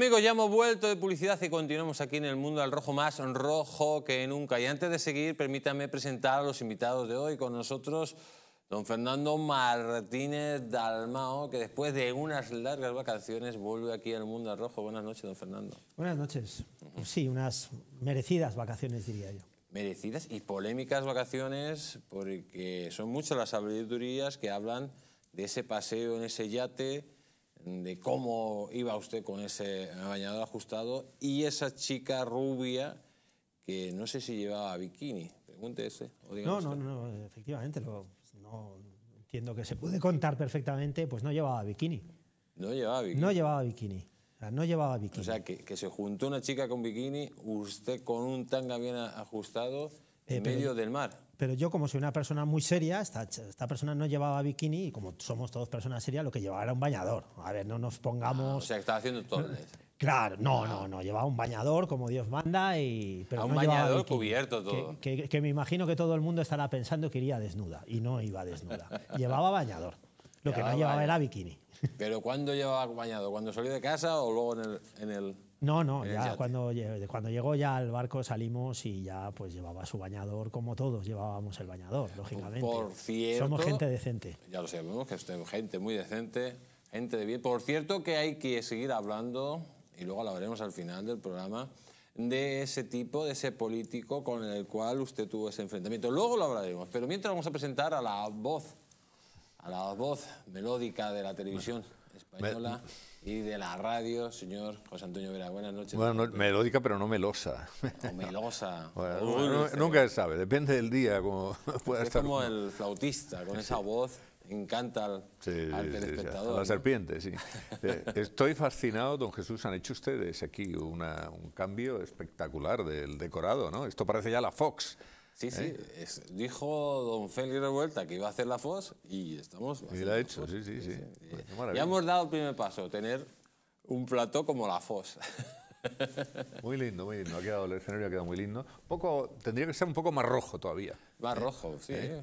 Amigos, ya hemos vuelto de publicidad y continuamos aquí en el mundo al rojo más rojo que nunca. Y antes de seguir, permítanme presentar a los invitados de hoy con nosotros. Don Fernando Martínez Dalmao, que después de unas largas vacaciones vuelve aquí al mundo al rojo. Buenas noches, don Fernando. Buenas noches. sí, unas merecidas vacaciones, diría yo. Merecidas y polémicas vacaciones, porque son muchas las sabidurías que hablan de ese paseo en ese yate, de cómo iba usted con ese bañador ajustado y esa chica rubia que no sé si llevaba bikini. pregúntese no, no, no, efectivamente, no, entiendo que se puede contar perfectamente, pues no llevaba bikini. No llevaba bikini. No llevaba bikini. O sea, no llevaba bikini. O sea, que, se juntó una chica con bikini, usted con un tanga bien ajustado en eh, medio del mar pero yo como soy una persona muy seria, esta, esta, persona no llevaba bikini y como somos todos personas serias, lo que llevaba era un bañador. A ver, no nos pongamos... Ah, o sea, estaba haciendo todo. Claro, no, no, ah. no, llevaba un bañador como Dios manda y... Pero ah, un bañador cubierto todo. Que, me imagino que todo el mundo estará pensando que iría desnuda y no iba desnuda. llevaba bañador. Lo que no llevaba era bikini. ¿Pero cuándo llevaba bañador? ¿Cuando salió de casa o luego en el...? En el... No, no, eh, ya, cuando, cuando llegó ya al barco salimos y ya pues llevaba su bañador, como todos llevábamos el bañador, lógicamente. Por cierto. Somos gente decente. Ya lo sabemos, que es este, gente muy decente, gente de bien. Por cierto, que hay que seguir hablando, y luego lo veremos al final del programa, de ese tipo, de ese político con el cual usted tuvo ese enfrentamiento. Luego lo hablaremos, pero mientras vamos a presentar a la voz, a la voz melódica de la televisión española y de la radio, señor José Antonio Vera. Buenas noches. Bueno, melódica pero no melosa. melosa. Este nunca se sabe, depende del día como puede es estar. como el flautista, con esa voz encanta al, al telespectador. la serpiente, sí. Eh, estoy fascinado, don Jesús, han hecho ustedes aquí un cambio espectacular del decorado, ¿no? Esto parece ya la Fox. Sí, sí, ¿Eh? dijo don Félix Revuelta que iba a hacer la FOS y estamos... Y la ha hecho, sí, sí, sí. Pues ya hemos dado el primer paso, tener un plató como la FOS. Muy lindo, muy lindo. Ha quedado, el escenario ha quedado muy lindo. Poco, tendría que ser un poco más rojo todavía. Más ¿Eh? rojo, sí. ¿Eh?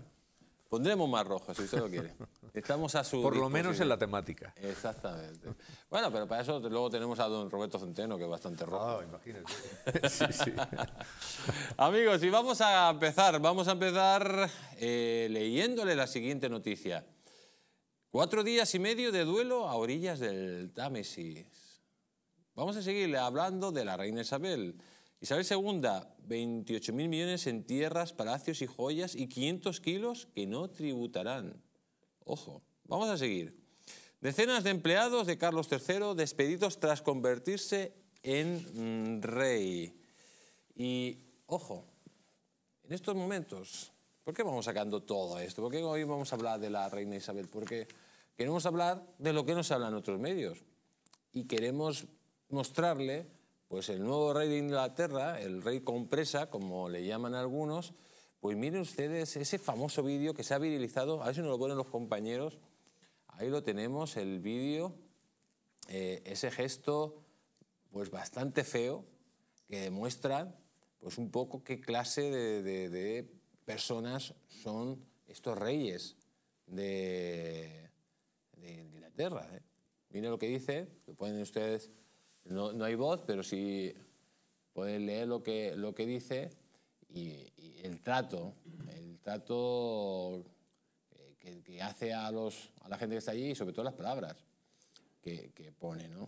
Pondremos más rojo, si usted lo quiere. Estamos a su. Por lo menos en la temática. Exactamente. Bueno, pero para eso luego tenemos a don Roberto Centeno, que es bastante rojo. Ah, Amigos, y vamos a empezar. Vamos a empezar eh, leyéndole la siguiente noticia. Cuatro días y medio de duelo a orillas del Támesis. Vamos a seguir hablando de la reina Isabel. Isabel II, mil millones en tierras, palacios y joyas y 500 kilos que no tributarán. Ojo, vamos a seguir. Decenas de empleados de Carlos III despedidos tras convertirse en mm, rey. Y ojo, en estos momentos, ¿por qué vamos sacando todo esto? ¿Por qué hoy vamos a hablar de la reina Isabel? Porque queremos hablar de lo que nos hablan otros medios y queremos mostrarle pues el nuevo rey de Inglaterra, el rey compresa, como le llaman algunos, pues miren ustedes ese famoso vídeo que se ha viralizado, a ver si nos lo ponen los compañeros. Ahí lo tenemos, el vídeo, eh, ese gesto pues bastante feo que demuestra pues un poco qué clase de, personas son estos reyes de, Inglaterra. ¿eh? Miren lo que dice, lo pueden ustedes no, hay voz, pero sí puedes leer lo que, lo que dice y, el trato, el trato eh, que, hace a, los, a la gente que está allí y sobre todo las palabras que, que pone. ¿no?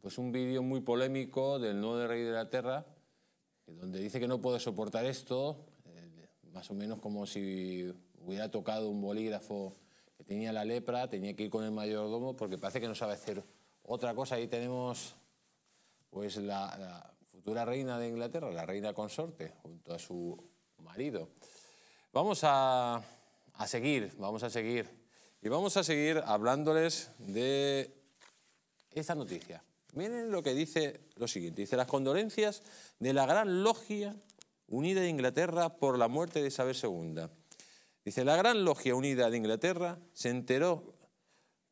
pues un vídeo muy polémico del nuevo rey de la tierra, donde dice que no puede soportar esto, eh, más o menos como si hubiera tocado un bolígrafo que tenía la lepra, tenía que ir con el mayordomo porque parece que no sabe hacer otra cosa, ahí tenemos pues la, futura reina de Inglaterra, la reina consorte, junto a su marido. Vamos a, a seguir, vamos a seguir. Y vamos a seguir hablándoles de esta noticia. Miren lo que dice lo siguiente. Dice, las condolencias de la Gran Logia Unida de Inglaterra por la muerte de Isabel II. Dice, la Gran Logia Unida de Inglaterra se enteró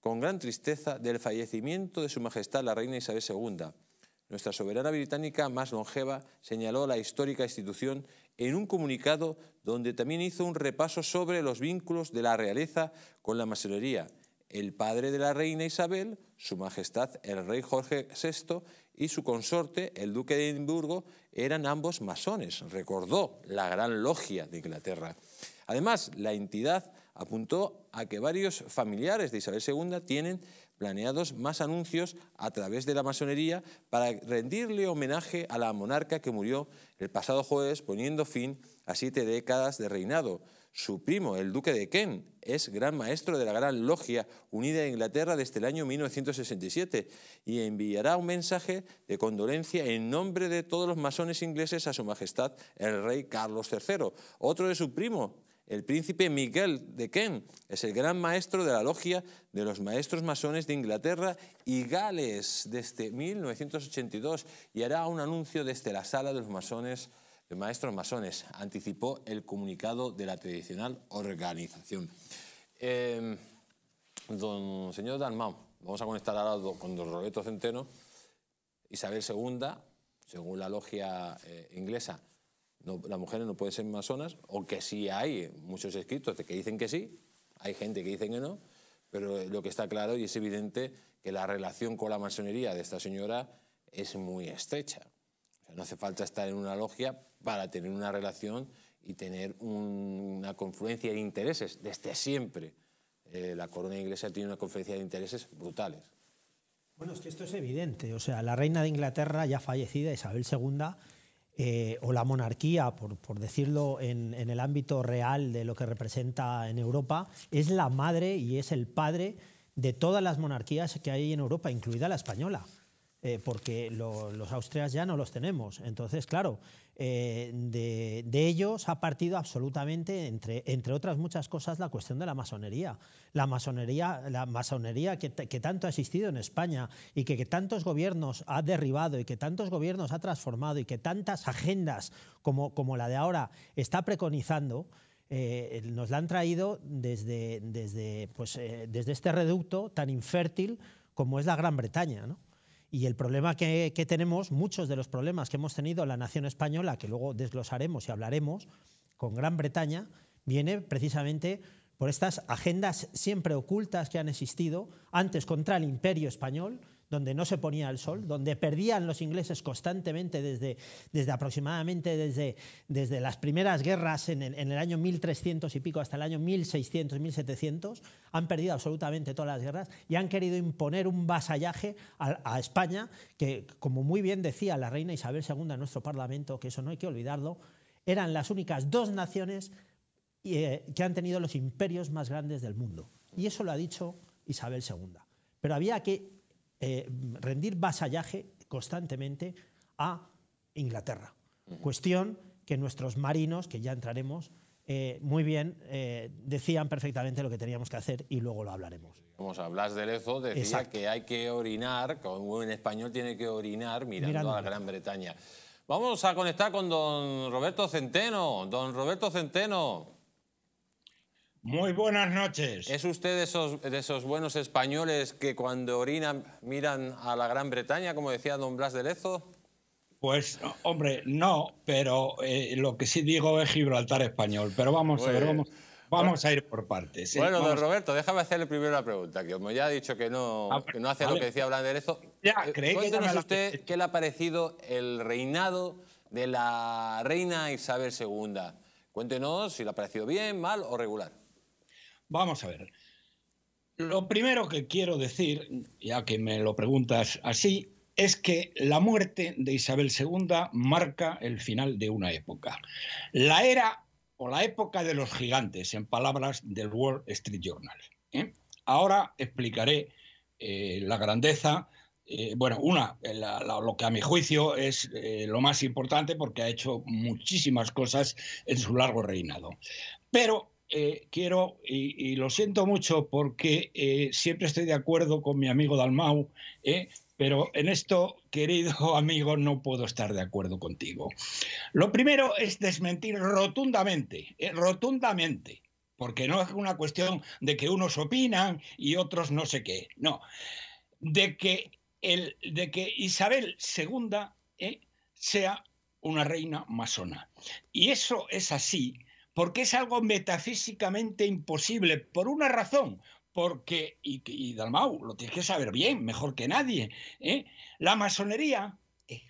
con gran tristeza del fallecimiento de Su Majestad la Reina Isabel II. Nuestra soberana británica más longeva señaló la histórica institución en un comunicado donde también hizo un repaso sobre los vínculos de la realeza con la masonería, el padre de la reina Isabel, su majestad el rey Jorge VI y su consorte, el duque de Edimburgo, eran ambos masones, recordó la gran logia de Inglaterra. Además, la entidad apuntó a que varios familiares de Isabel II tienen planeados más anuncios a través de la masonería para rendirle homenaje a la monarca que murió el pasado jueves poniendo fin a siete décadas de reinado. Su primo, el duque de Kent, es gran maestro de la Gran Logia unida de Inglaterra desde el año 1967 y enviará un mensaje de condolencia en nombre de todos los masones ingleses a su majestad el rey Carlos III. Otro de su primo, el príncipe Miguel de Kent es el gran maestro de la logia de los maestros masones de Inglaterra y Gales desde 1982 y hará un anuncio desde la sala de los masones de maestros masones, anticipó el comunicado de la tradicional organización. Em, don señor Dalmau, vamos a conectar ahora con don Roberto Centeno, Isabel II, según la logia eh, inglesa, las mujeres no pueden ser masonas, o que sí hay muchos escritos que dicen que sí, hay gente que dice que no, pero lo que está claro y es evidente que la relación con la masonería de esta señora es muy estrecha. no hace falta estar en una logia para tener una relación y tener una confluencia de intereses desde siempre. Eh, la corona inglesa tiene una confluencia de intereses brutales. Bueno, es que esto es evidente. O sea, la reina de Inglaterra, ya fallecida, Isabel II, eh, o la monarquía, por, decirlo en, el ámbito real de lo que representa en Europa, es la madre y es el padre de todas las monarquías que hay en Europa, incluida la española. Eh, porque los austrias ya no los tenemos. Entonces, claro, eh, de, ellos ha partido absolutamente, entre, entre otras muchas cosas, la cuestión de la masonería. La masonería, la masonería que, que tanto ha existido en España y que, que, tantos gobiernos ha derribado y que tantos gobiernos ha transformado y que tantas agendas como, como la de ahora está preconizando. Eh, nos la han traído desde, desde, pues, desde este reducto tan infértil como es la Gran Bretaña. ¿no? Y el problema que, tenemos, muchos de los problemas que hemos tenido la nación española, que luego desglosaremos y hablaremos, con Gran Bretaña, viene precisamente por estas agendas siempre ocultas que han existido, antes contra el imperio español donde no se ponía el sol, donde perdían los ingleses constantemente desde, desde aproximadamente desde, desde las primeras guerras en el, año 1300 y pico hasta el año 1600, 1700, han perdido absolutamente todas las guerras y han querido imponer un vasallaje a, a España que, como muy bien decía la reina Isabel II en nuestro Parlamento, que eso no hay que olvidarlo, eran las únicas dos naciones eh, que han tenido los imperios más grandes del mundo. Y eso lo ha dicho Isabel II. Pero había que eh, rendir vasallaje constantemente a Inglaterra. Cuestión que nuestros marinos, que ya entraremos, eh, muy bien, eh, decían perfectamente lo que teníamos que hacer y luego lo hablaremos. Vamos a Blas de Lezo decía que hay que orinar, como en español tiene que orinar mirando, a Gran Bretaña. Vamos a conectar con don Roberto Centeno. Don Roberto Centeno. Muy buenas noches. ¿Es usted de esos, buenos españoles que cuando orinan miran a la Gran Bretaña, como decía don Blas de Lezo? Pues, hombre, no, pero eh, lo que sí digo es Gibraltar español. Pero vamos a vamos, a ir por partes. ¿eh? Bueno, don Roberto, déjame hacerle primero la pregunta, que como ya ha dicho que no, ah, no hace lo que decía Blas de Lezo, eh, cuéntenos usted qué le ha parecido el reinado de la reina Isabel II. Cuéntenos si le ha parecido bien, mal o regular. Vamos a ver. Lo primero que quiero decir, ya que me lo preguntas así, es que la muerte de Isabel II marca el final de una época. La era o la época de los gigantes, en palabras del Wall Street Journal. ¿eh? Ahora explicaré eh, la grandeza eh, bueno, una, lo que a mi juicio es lo más importante porque ha hecho muchísimas cosas en su largo reinado. Pero eh, quiero, y, lo siento mucho porque eh, siempre estoy de acuerdo con mi amigo Dalmau, eh, pero en esto, querido amigo, no puedo estar de acuerdo contigo. Lo primero es desmentir rotundamente, rotundamente, porque no es una cuestión de que unos opinan y otros no sé qué, no, de que Isabel II sea una reina masona. Y eso es así porque es algo metafísicamente imposible, por una razón, porque, y, Dalmau, lo tienes que saber bien, mejor que nadie, ¿eh? la masonería ¿eh?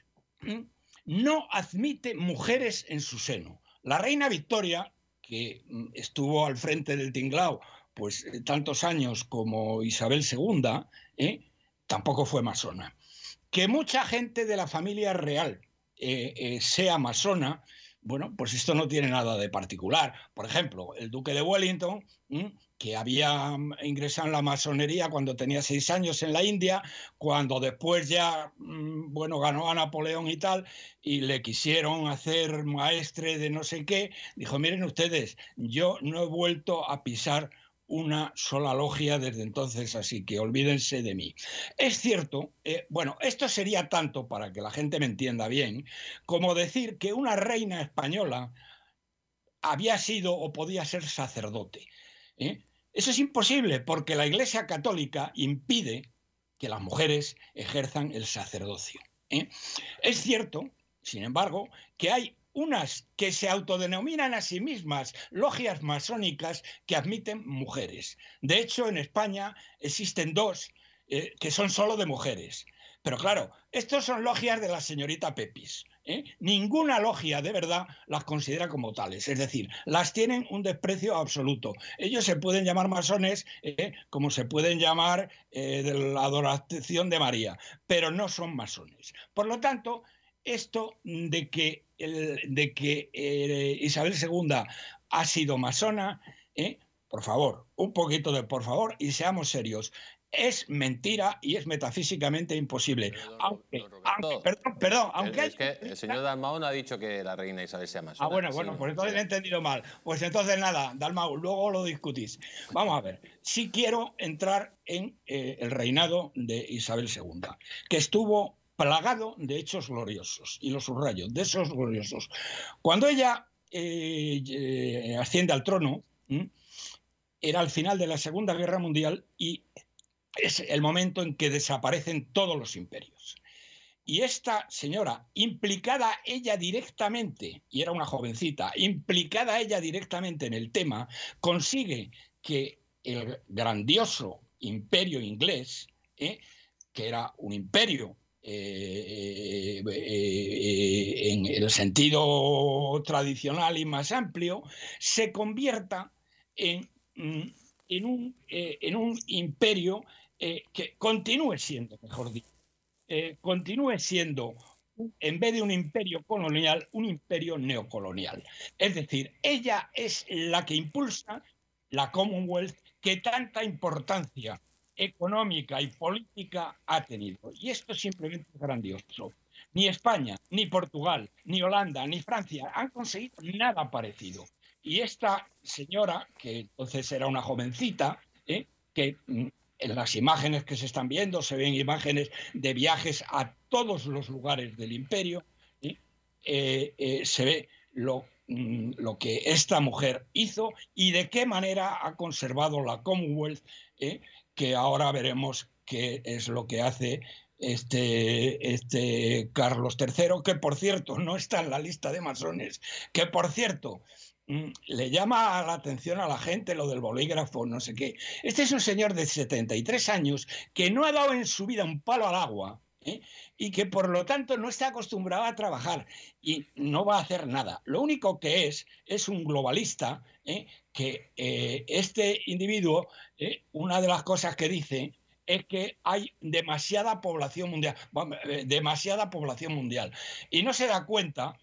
no admite mujeres en su seno. La reina Victoria, que mm, estuvo al frente del Tinglao pues eh, tantos años como Isabel II, tampoco fue masona. Que mucha gente de la familia real sea masona, bueno, pues esto no tiene nada de particular. Por ejemplo, el duque de Wellington, que había mm, ingresado en la masonería cuando tenía seis años en la India, cuando después ya, mm, bueno, ganó a Napoleón y tal, y le quisieron hacer maestre de no sé qué, dijo, miren ustedes, yo no he vuelto a pisar una sola logia desde entonces, así que olvídense de mí. Es cierto, eh, bueno, esto sería tanto para que la gente me entienda bien, como decir que una reina española había sido o podía ser sacerdote. ¿eh? Eso es imposible porque la Iglesia Católica impide que las mujeres ejerzan el sacerdocio. ¿eh? Es cierto, sin embargo, que hay unas que se autodenominan a sí mismas logias masónicas que admiten mujeres. De hecho, en España existen dos eh, que son solo de mujeres. Pero claro, estos son logias de la señorita Pepis. ¿eh? Ninguna logia de verdad las considera como tales. Es decir, las tienen un desprecio absoluto. Ellos se pueden llamar masones ¿eh? como se pueden llamar de la adoración de María, pero no son masones. Por lo tanto, esto de que, de que eh, Isabel II ha sido masona, ¿eh? por favor, un poquito de por favor y seamos serios. Es mentira y es metafísicamente imposible. Perdón, perdón, aunque es que el señor Dalmau no ha dicho que la reina Isabel sea masona. Ah, bueno, bueno, pues entonces le he entendido mal. Pues entonces nada, Dalmau, luego lo discutís. Vamos a ver, si sí quiero entrar en eh, el reinado de Isabel II, que estuvo plagado de hechos gloriosos, y los subrayo, de esos gloriosos. Cuando ella eh, eh, asciende al trono, era al final de la Segunda Guerra Mundial y es el momento en que desaparecen todos los imperios. Y esta señora, implicada ella directamente, y era una jovencita, implicada ella directamente en el tema, consigue que el grandioso imperio inglés, ¿eh? que era un imperio eh, eh, eh, en el sentido tradicional y más amplio, se convierta en, mm, en, un, en un, imperio que continúe siendo, mejor dicho, continúe siendo en vez de un imperio colonial, un imperio neocolonial. Es decir, ella es la que impulsa la Commonwealth que tanta importancia económica y política ha tenido. Y esto es simplemente grandioso. Ni España, ni Portugal, ni Holanda, ni Francia han conseguido nada parecido. Y esta señora, que entonces era una jovencita, ¿eh? que mm, en las imágenes que se están viendo se ven imágenes de viajes a todos los lugares del imperio, ¿eh? Eh, se ve mm, lo que esta mujer hizo y de qué manera ha conservado la Commonwealth que ahora veremos qué es lo que hace este, este Carlos III, que por cierto no está en la lista de masones, que por cierto mm, le llama la atención a la gente lo del bolígrafo, no sé qué. Este es un señor de 73 años que no ha dado en su vida un palo al agua ¿eh? y que por lo tanto no está acostumbrado a trabajar y no va a hacer nada. Lo único que es es un globalista ¿eh? que eh, este individuo, una de las cosas que dice es que hay demasiada población mundial, demasiada población mundial. Y no se da cuenta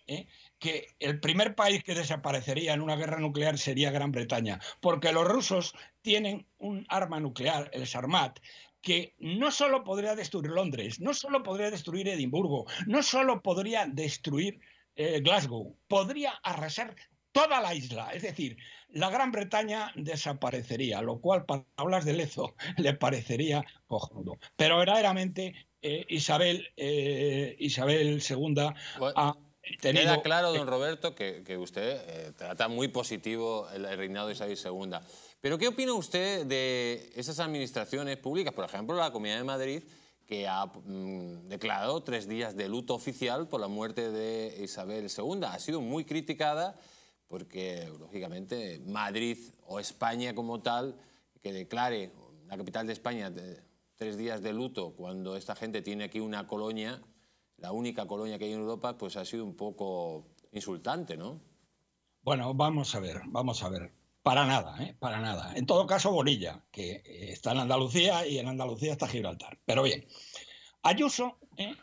que el primer país que desaparecería en una guerra nuclear sería Gran Bretaña, porque los rusos tienen un arma nuclear, el Sarmat, que no solo podría destruir Londres, no solo podría destruir Edimburgo, no solo podría destruir eh, Glasgow, podría arrasar toda la isla, es decir, la Gran Bretaña desaparecería, lo cual para hablar de Lezo le parecería cojudo. Pero verdaderamente eh, Isabel, eh, Isabel II ha tenido... Queda claro, don Roberto, que, usted trata muy positivo el reinado de Isabel II. Pero ¿qué opina usted de esas administraciones públicas? Por ejemplo, la Comunidad de Madrid, que ha mm, declarado tres días de luto oficial por la muerte de Isabel II. Ha sido muy criticada porque, lógicamente, Madrid o España como tal, que declare la capital de España tres días de luto cuando esta gente tiene aquí una colonia, la única colonia que hay en Europa, pues ha sido un poco insultante, ¿no? Bueno, vamos a ver, vamos a ver. Para nada, ¿eh? para nada. En todo caso, Bonilla, que eh, está en Andalucía y en Andalucía está Gibraltar. Pero bien, Ayuso ¿eh?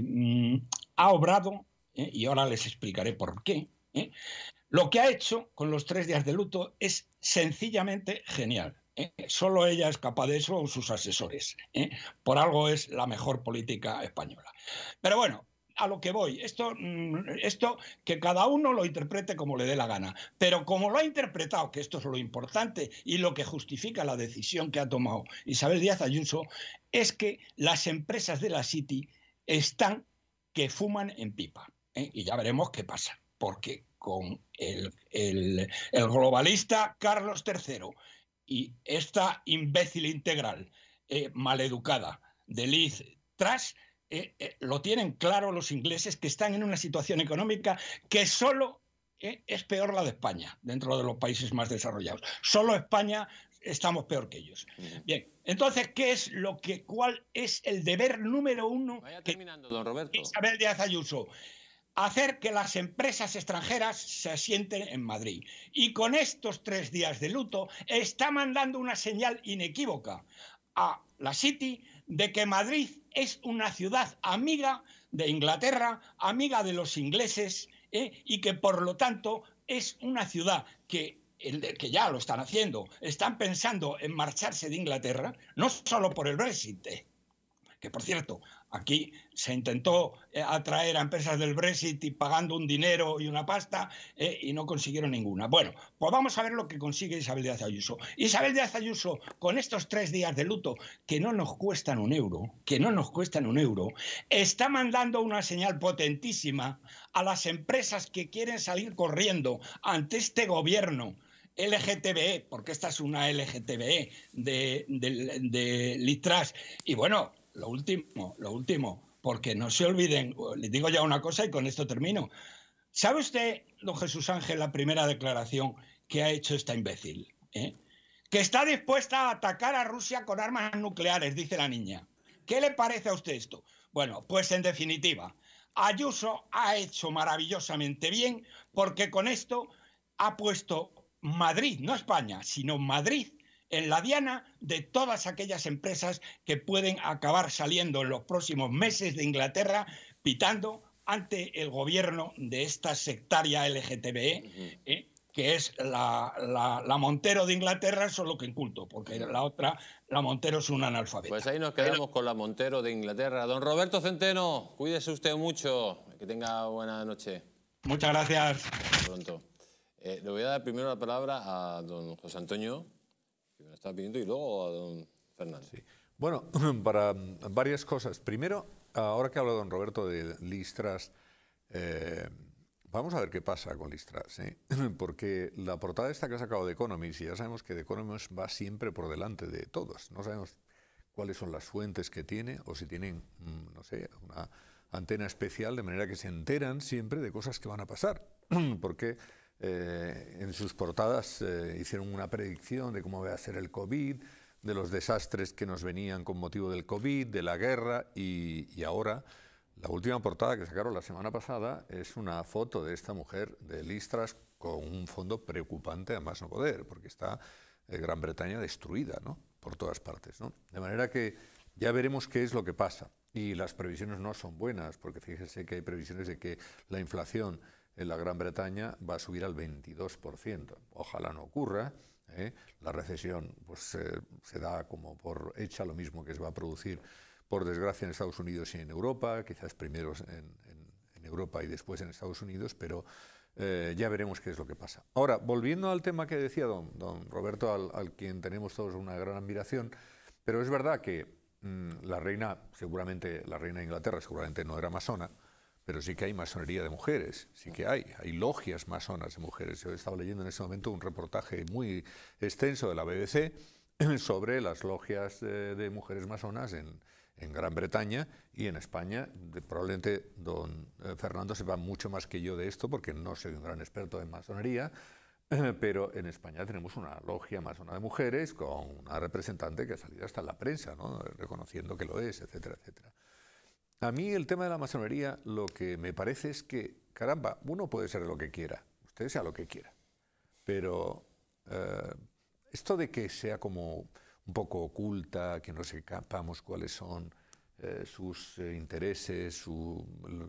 Mm, ha obrado, y ahora les explicaré por qué, lo que ha hecho con los tres días de luto es sencillamente genial. Solo ella es capaz de eso o sus asesores. Por algo es la mejor política española. Pero bueno, a lo que voy. Esto, mm, esto que cada uno lo interprete como le dé la gana. Pero como lo ha interpretado, que esto es lo importante y lo que justifica la decisión que ha tomado Isabel Díaz Ayuso, es que las empresas de la City están que fuman en pipa. ¿eh? Y ya veremos qué pasa. Porque con el, globalista Carlos III y esta imbécil integral, eh, maleducada, de Liz Tras, eh, eh, lo tienen claro los ingleses que están en una situación económica que solo eh, es peor la de España, dentro de los países más desarrollados. Solo España estamos peor que ellos. Bien, entonces, ¿qué es lo que, cuál es el deber número uno don Roberto. Isabel Díaz Ayuso? Hacer que las empresas extranjeras se asienten en Madrid. Y con estos tres días de luto está mandando una señal inequívoca a la City, de que Madrid es una ciudad amiga de Inglaterra, amiga de los ingleses, ¿eh? y que por lo tanto es una ciudad que que ya lo están haciendo, están pensando en marcharse de Inglaterra, no solo por el Brexit, eh, que por cierto, Aquí se intentó eh, atraer a empresas del Brexit y pagando un dinero y una pasta eh, y no consiguieron ninguna. Bueno, pues vamos a ver lo que consigue Isabel Díaz Ayuso. Isabel Díaz Ayuso, con estos tres días de luto que no nos cuestan un euro, que no nos cuestan un euro, está mandando una señal potentísima a las empresas que quieren salir corriendo ante este gobierno LGTBE, porque esta es una LGTBE de, de Litras, y bueno, lo último, lo último, porque no se olviden, le digo ya una cosa y con esto termino. ¿Sabe usted, don Jesús Ángel, la primera declaración que ha hecho esta imbécil? Eh? Que está dispuesta a atacar a Rusia con armas nucleares, dice la niña. ¿Qué le parece a usted esto? Bueno, pues en definitiva, Ayuso ha hecho maravillosamente bien porque con esto ha puesto Madrid, no España, sino Madrid, en la diana de todas aquellas empresas que pueden acabar saliendo en los próximos meses de Inglaterra pitando ante el gobierno de esta sectaria LGTBE, ¿eh? ¿Eh? que es la, Montero de Inglaterra, solo que inculto, porque la otra, la Montero es un analfabeta. Pues ahí nos quedamos con la Montero de Inglaterra. Don Roberto Centeno, cuídese usted mucho, que tenga buena noche. Muchas gracias. pronto. Eh, le voy a dar primero la palabra a don José Antonio y luego a don Fernando. Bueno, para mm, varias cosas. Primero, ahora que habla don Roberto de Listras, eh, vamos a ver qué pasa con Listras, ¿eh? porque la portada esta que ha sacado de Economist, y ya sabemos que The Economist va siempre por delante de todos, no sabemos cuáles son las fuentes que tiene o si tienen, mm, no sé, una antena especial, de manera que se enteran siempre de cosas que van a pasar, porque eh, en sus portadas eh, hicieron una predicción de cómo va a ser el COVID, de los desastres que nos venían con motivo del COVID, de la guerra y, ahora la última portada que sacaron la semana pasada es una foto de esta mujer de Listras con un fondo preocupante a más no poder, porque está eh, Gran Bretaña destruida ¿no? por todas partes. ¿no? De manera que ya veremos qué es lo que pasa. Y las previsiones no son buenas, porque fíjense que hay previsiones de que la inflación en la Gran Bretaña va a subir al 22%. Ojalá no ocurra. ¿eh? La recesión pues, se da como por hecha, lo mismo que se va a producir, por desgracia, en Estados Unidos y en Europa, quizás primero en, Europa y después en Estados Unidos, pero eh, ya veremos qué es lo que pasa. Ahora, volviendo al tema que decía don, Roberto, al, quien tenemos todos una gran admiración, pero es verdad que mm, la reina, seguramente la reina de Inglaterra, seguramente no era masona, pero sí que hay masonería de mujeres, sí que hay, hay logias masonas de mujeres. Yo he estado leyendo en ese momento un reportaje muy extenso de la BBC sobre las logias de, mujeres masonas en, Gran Bretaña y en España. probablemente don eh, Fernando sepa mucho más que yo de esto, porque no soy un gran experto en masonería, pero en España tenemos una logia masona de mujeres con una representante que ha salido hasta la prensa, reconociendo que lo es, etcétera, etcétera. A mí el tema de la masonería lo que me parece es que, caramba, uno puede ser lo que quiera, usted sea lo que quiera, pero eh, esto de que sea como un poco oculta, que no sepamos cuáles son eh, sus eh, intereses, su,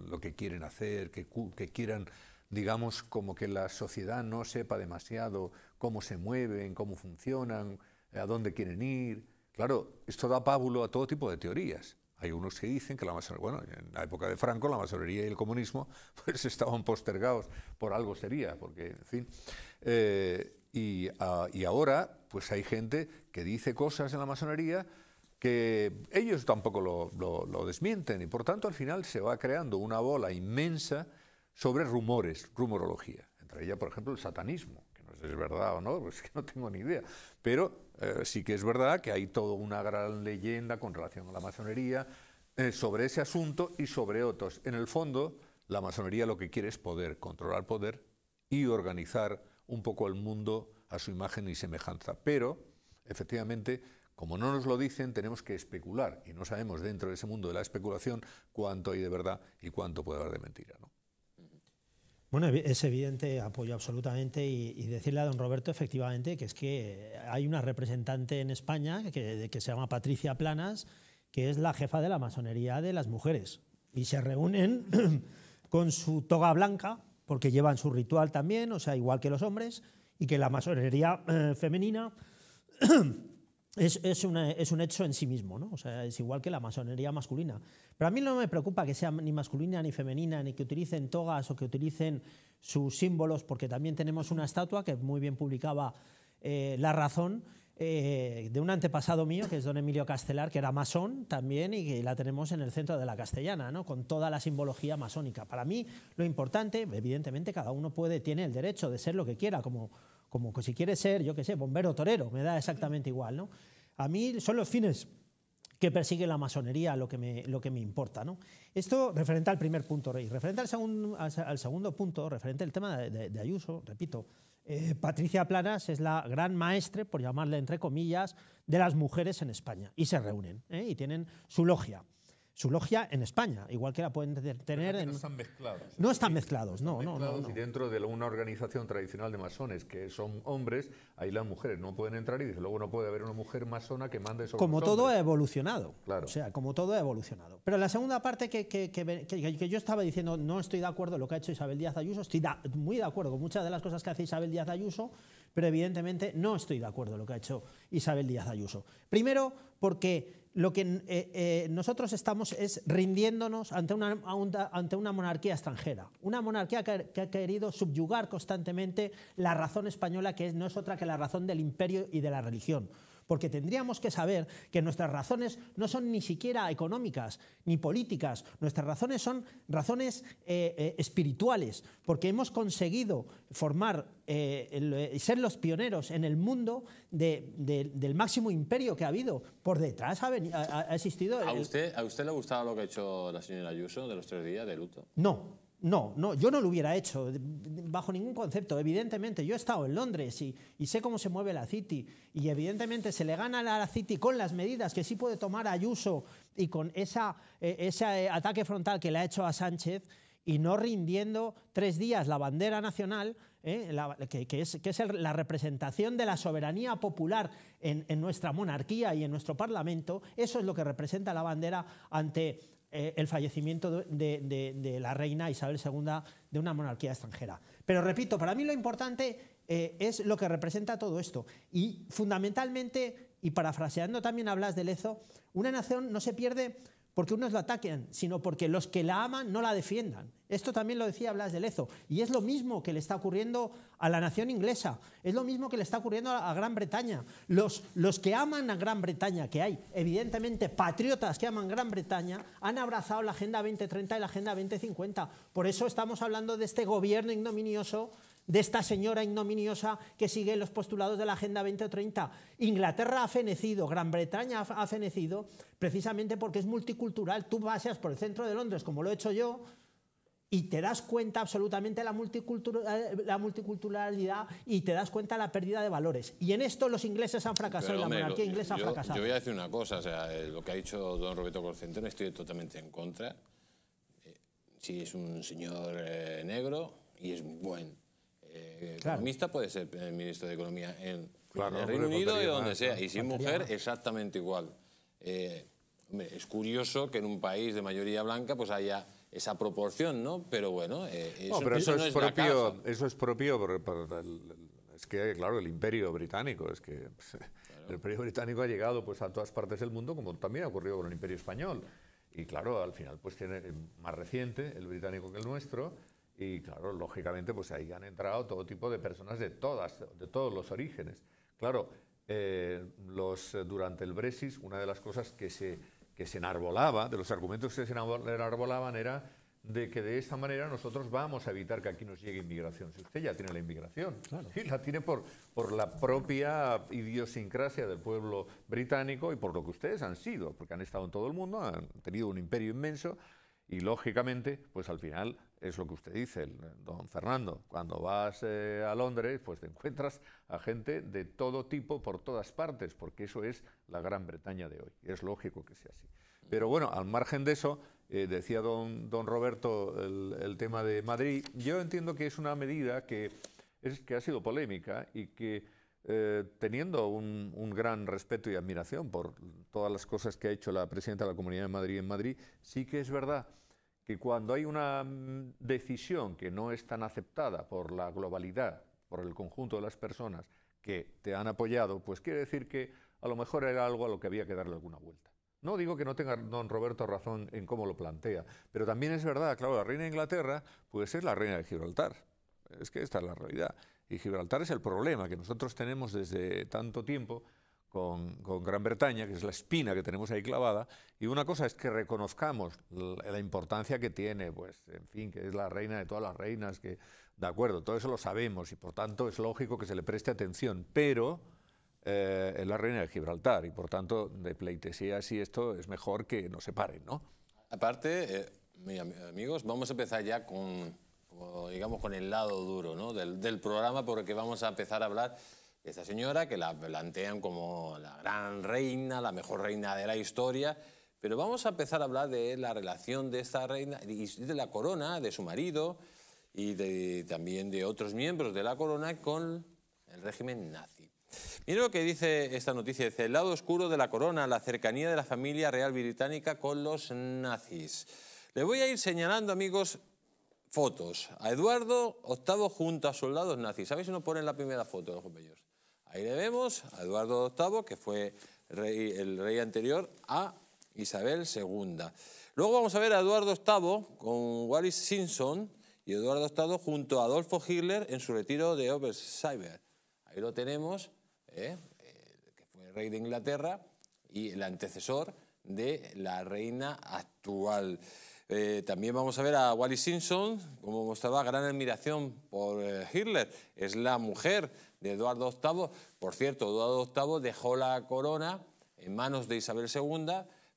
lo que quieren hacer, que, que quieran, digamos, como que la sociedad no sepa demasiado cómo se mueven, cómo funcionan, a dónde quieren ir. Claro, esto da pábulo a todo tipo de teorías. Hay unos que dicen que la masonería, bueno, en la época de Franco, la masonería y el comunismo pues estaban postergados, por algo sería, porque, en fin. Eh, ah, y, ahora, pues hay gente que dice cosas en la masonería que ellos tampoco lo, lo, desmienten y por tanto al final se va creando una bola inmensa sobre rumores, rumorología. Entre ella, por ejemplo, el satanismo, que no sé si es verdad o no, pues que no tengo ni idea, pero eh, sí que es verdad que hay toda una gran leyenda con relación a la masonería eh, sobre ese asunto y sobre otros. En el fondo, la masonería lo que quiere es poder, controlar poder y organizar un poco el mundo a su imagen y semejanza. Pero, efectivamente, como no nos lo dicen, tenemos que especular y no sabemos dentro de ese mundo de la especulación cuánto hay de verdad y cuánto puede haber de mentira. ¿no? Bueno, es evidente, apoyo absolutamente y, decirle a don Roberto efectivamente que es que hay una representante en España que, se llama Patricia Planas, que es la jefa de la masonería de las mujeres. Y se reúnen con su toga blanca, porque llevan su ritual también, o sea, igual que los hombres, y que la masonería eh, femenina es, un hecho en sí mismo, O sea, es igual que la masonería masculina. Pero a mí no me preocupa que sea ni masculina ni femenina, ni que utilicen togas o que utilicen sus símbolos, porque también tenemos una estatua que muy bien publicaba eh, La Razón, eh, de un antepasado mío, que es don Emilio Castelar, que era masón también y que la tenemos en el centro de la castellana, ¿no? con toda la simbología masónica. Para mí lo importante, evidentemente, cada uno puede, tiene el derecho de ser lo que quiera, como como que si quiere ser, yo qué sé, bombero torero, me da exactamente igual, ¿no? A mí son los fines que persigue la masonería lo que me, lo que me importa. ¿no? Esto referente al primer punto, rey referente al, segundo punto, referente al tema de, Ayuso, repito, eh, Patricia Planas es la gran maestre, por llamarle entre comillas, de las mujeres en España, y se reúnen, ¿eh? y tienen su logia su logia en España, igual que la pueden tener en... No están mezclados. No están mezclados, no, no, Y dentro de una organización tradicional de masones, que son hombres, ahí las mujeres no pueden entrar y desde luego no puede haber una mujer masona que mande sobre Como todo ha evolucionado. Claro. O sea, como todo ha evolucionado. Pero la segunda parte que, que, yo estaba diciendo, no estoy de acuerdo con lo que ha hecho Isabel Díaz Ayuso, estoy muy de acuerdo con muchas de las cosas que hace Isabel Díaz Ayuso, pero evidentemente no estoy de acuerdo con lo que ha hecho Isabel Díaz Ayuso. Primero, porque lo que eh, eh, nosotros estamos es rindiéndonos ante una, ante una monarquía extranjera, una monarquía que, que, ha querido subyugar constantemente la razón española, que no es otra que la razón del imperio y de la religión porque tendríamos que saber que nuestras razones no son ni siquiera económicas ni políticas, nuestras razones son razones eh, eh, espirituales, porque hemos conseguido formar y eh, ser los pioneros en el mundo del máximo imperio que ha habido. Por detrás ha, existido... ¿A, usted, ¿A usted le ha gustado lo que ha hecho la señora Ayuso de los tres días de luto? No, no, no, yo no lo hubiera hecho, bajo ningún concepto. Evidentemente, yo he estado en Londres y, sé cómo se mueve la City. Y evidentemente se le gana a la City con las medidas que sí puede tomar Ayuso y con esa, eh, ese eh, ataque frontal que le ha hecho a Sánchez y no rindiendo tres días la bandera nacional, eh, que, es, que es la representación de la soberanía popular en, en, nuestra monarquía y en nuestro parlamento, eso es lo que representa la bandera ante, eh, el fallecimiento de, la reina Isabel II de una monarquía extranjera. Pero repito, para mí lo importante eh, es lo que representa todo esto. Y fundamentalmente, y parafraseando también hablas de Lezo, una nación no se pierde porque unos la ataquen, sino porque los que la aman no la defiendan. Esto también lo decía Blas de Lezo, y es lo mismo que le está ocurriendo a la nación inglesa, es lo mismo que le está ocurriendo a Gran Bretaña. Los, los que aman a Gran Bretaña, que hay evidentemente patriotas que aman Gran Bretaña, han abrazado la Agenda 2030 y la Agenda 2050. Por eso estamos hablando de este gobierno ignominioso de esta señora ignominiosa que sigue los postulados de la Agenda 2030. Inglaterra ha fenecido, Gran Bretaña ha fenecido, precisamente porque es multicultural. Tú paseas por el centro de Londres, como lo he hecho yo, y te das cuenta absolutamente la, multicultural, eh, la multiculturalidad y te das cuenta de la pérdida de valores. Y en esto los ingleses han fracasado, la monarquía inglesa ha fracasado. Yo voy a decir una cosa, eh, lo que ha dicho don Roberto Corcenteno estoy totalmente en contra. Eh, si es un señor negro y es buen eh, economista puede ser el eh, ministro de Economía en, el Reino Unido y donde sea. Y si mujer, exactamente igual. Eh, es curioso que en un país de mayoría blanca pues haya esa proporción, ¿no? Pero bueno, eh, eso, no, pero eso, es propio, eso es propio por, es que claro, el imperio británico, es que pues, el imperio británico ha llegado pues a todas partes del mundo como también ha ocurrido con el imperio español. Y claro, al final pues tiene más reciente el británico que el nuestro y claro, lógicamente, pues ahí han entrado todo tipo de personas de, todas, de todos los orígenes. Claro, eh, los, eh, durante el Brexit, una de las cosas que se, que se enarbolaba, de los argumentos que se enarbolaban era de que de esta manera nosotros vamos a evitar que aquí nos llegue inmigración. Si usted ya tiene la inmigración, claro. la tiene por, por la propia idiosincrasia del pueblo británico y por lo que ustedes han sido, porque han estado en todo el mundo, han tenido un imperio inmenso, y lógicamente, pues al final es lo que usted dice, don Fernando, cuando vas eh, a Londres, pues te encuentras a gente de todo tipo por todas partes, porque eso es la Gran Bretaña de hoy. Es lógico que sea así. Pero bueno, al margen de eso, eh, decía don, don Roberto el, tema de Madrid, yo entiendo que es una medida que, es, que ha sido polémica y que eh, teniendo un, gran respeto y admiración por todas las cosas que ha hecho la presidenta de la Comunidad de Madrid en Madrid, sí que es verdad que cuando hay una mm, decisión que no es tan aceptada por la globalidad, por el conjunto de las personas que te han apoyado, pues quiere decir que a lo mejor era algo a lo que había que darle alguna vuelta. No digo que no tenga don Roberto razón en cómo lo plantea, pero también es verdad, claro, la reina de Inglaterra, puede es la reina de Gibraltar. Es que esta es la realidad. Y Gibraltar es el problema que nosotros tenemos desde tanto tiempo con, Gran Bretaña, que es la espina que tenemos ahí clavada, y una cosa es que reconozcamos la, importancia que tiene, pues, en fin, que es la reina de todas las reinas, que, de acuerdo, todo eso lo sabemos y por tanto es lógico que se le preste atención, pero eh, es la reina de Gibraltar y por tanto de pleitesía y esto es mejor que no se separen, ¿no? Aparte, eh, amigos, vamos a empezar ya con digamos con el lado duro del, programa porque vamos a empezar a hablar de esta señora que la plantean como la gran reina, la mejor reina de la historia, pero vamos a empezar a hablar de la relación de esta reina y de la corona, de su marido y también de otros miembros de la corona con el régimen nazi. Mira lo que dice esta noticia, dice el lado oscuro de la corona, la cercanía de la familia real británica con los nazis. Le voy a ir señalando, amigos, fotos. A Eduardo VIII junto a soldados nazis. ¿Sabéis si nos ponen la primera foto los compañeros? Ahí le vemos a Eduardo VIII, que fue el rey anterior, a Isabel II. Luego vamos a ver a Eduardo VIII con Wallis Simpson y Eduardo VIII junto a Adolfo Hitler en su retiro de Oberseiber. Ahí lo tenemos, ¿eh? Eh, que fue el rey de Inglaterra y el antecesor de la reina actual. Eh, también vamos a ver a Wally Simpson, como mostraba, gran admiración por eh, Hitler. Es la mujer de Eduardo VIII. Por cierto, Eduardo VIII dejó la corona en manos de Isabel II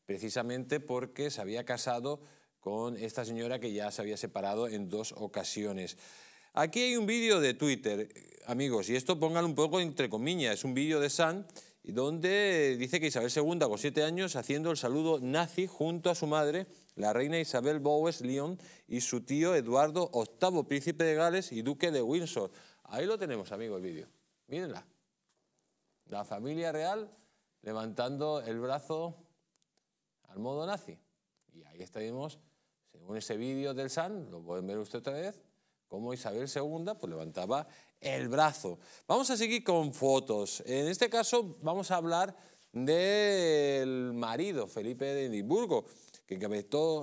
precisamente porque se había casado con esta señora que ya se había separado en dos ocasiones. Aquí hay un vídeo de Twitter, amigos, y esto pónganlo un poco entre comillas, es un vídeo de San donde dice que Isabel II, con siete años, haciendo el saludo nazi junto a su madre, la reina Isabel Bowes Lyon y su tío Eduardo VIII, príncipe de Gales y duque de Windsor. Ahí lo tenemos, amigo, el vídeo. Mírenla. La familia real levantando el brazo al modo nazi. Y ahí estaremos, según ese vídeo del SAN, lo pueden ver usted otra vez, cómo Isabel II pues, levantaba el brazo. Vamos a seguir con fotos. En este caso vamos a hablar del marido, Felipe de Edimburgo que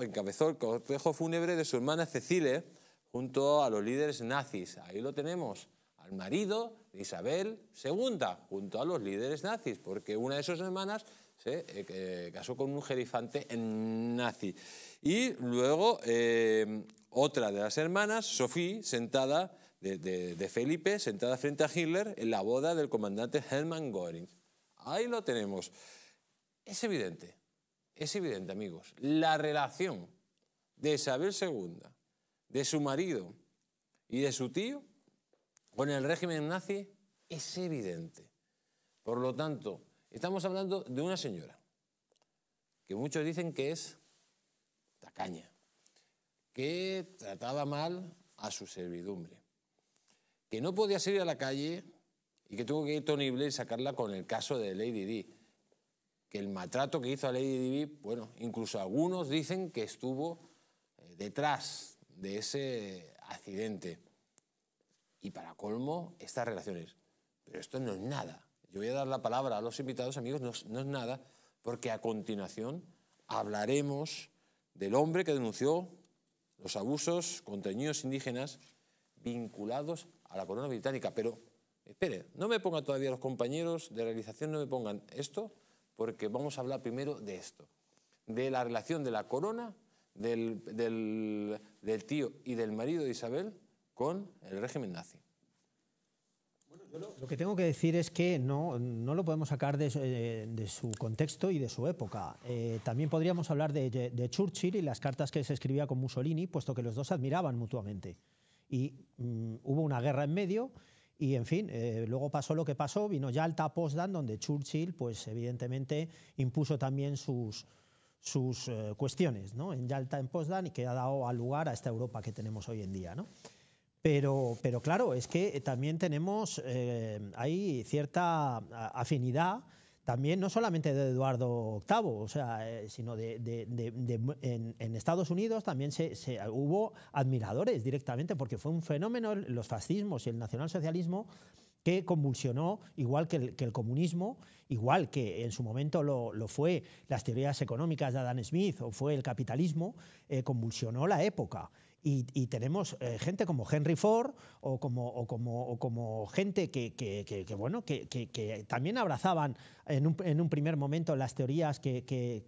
encabezó, el cortejo fúnebre de su hermana Cecile junto a los líderes nazis. Ahí lo tenemos, al marido de Isabel II, junto a los líderes nazis, porque una de sus hermanas se eh, casó con un jerifante nazi. Y luego eh, otra de las hermanas, Sophie, sentada de, de, Felipe, sentada frente a Hitler en la boda del comandante Hermann Göring. Ahí lo tenemos. Es evidente, es evidente, amigos, la relación de Isabel II, de su marido y de su tío con el régimen nazi es evidente. Por lo tanto, estamos hablando de una señora que muchos dicen que es tacaña, que trataba mal a su servidumbre, que no podía salir a la calle y que tuvo que ir Tony y sacarla con el caso de Lady Di que el maltrato que hizo a Lady Di, bueno, incluso algunos dicen que estuvo eh, detrás de ese accidente. Y para colmo, estas relaciones. Pero esto no es nada. Yo voy a dar la palabra a los invitados, amigos, no, no es nada, porque a continuación hablaremos del hombre que denunció los abusos contra niños indígenas vinculados a la corona británica. Pero, espere, no me pongan todavía los compañeros de realización, no me pongan esto, porque vamos a hablar primero de esto, de la relación de la corona, del, tío y del marido de Isabel con el régimen nazi. Lo que tengo que decir es que no, no lo podemos sacar de, su eh, contexto y de su época. Eh, también podríamos hablar de, Churchill y las cartas que se escribía con Mussolini, puesto que los dos admiraban mutuamente. Y mm, hubo una guerra en medio y en fin, eh, luego pasó lo que pasó, vino Yalta, Potsdam, donde Churchill, pues evidentemente, impuso también sus, sus eh, cuestiones ¿no? en Yalta, en Potsdam, y que ha dado al lugar a esta Europa que tenemos hoy en día. ¿no? Pero, pero claro, es que eh, también tenemos, ahí hay cierta afinidad también no solamente de Eduardo VIII, sea, eh, sino en, Estados Unidos también se, hubo admiradores directamente, porque fue un fenómeno los fascismos y el nacionalsocialismo que convulsionó, igual que el, comunismo, igual que en su momento lo, fue las teorías económicas de Adam Smith o fue el capitalismo, eh, convulsionó la época. Y, tenemos eh, gente como Henry Ford o como, gente que, bueno, que, también abrazaban en un, primer momento las teorías que,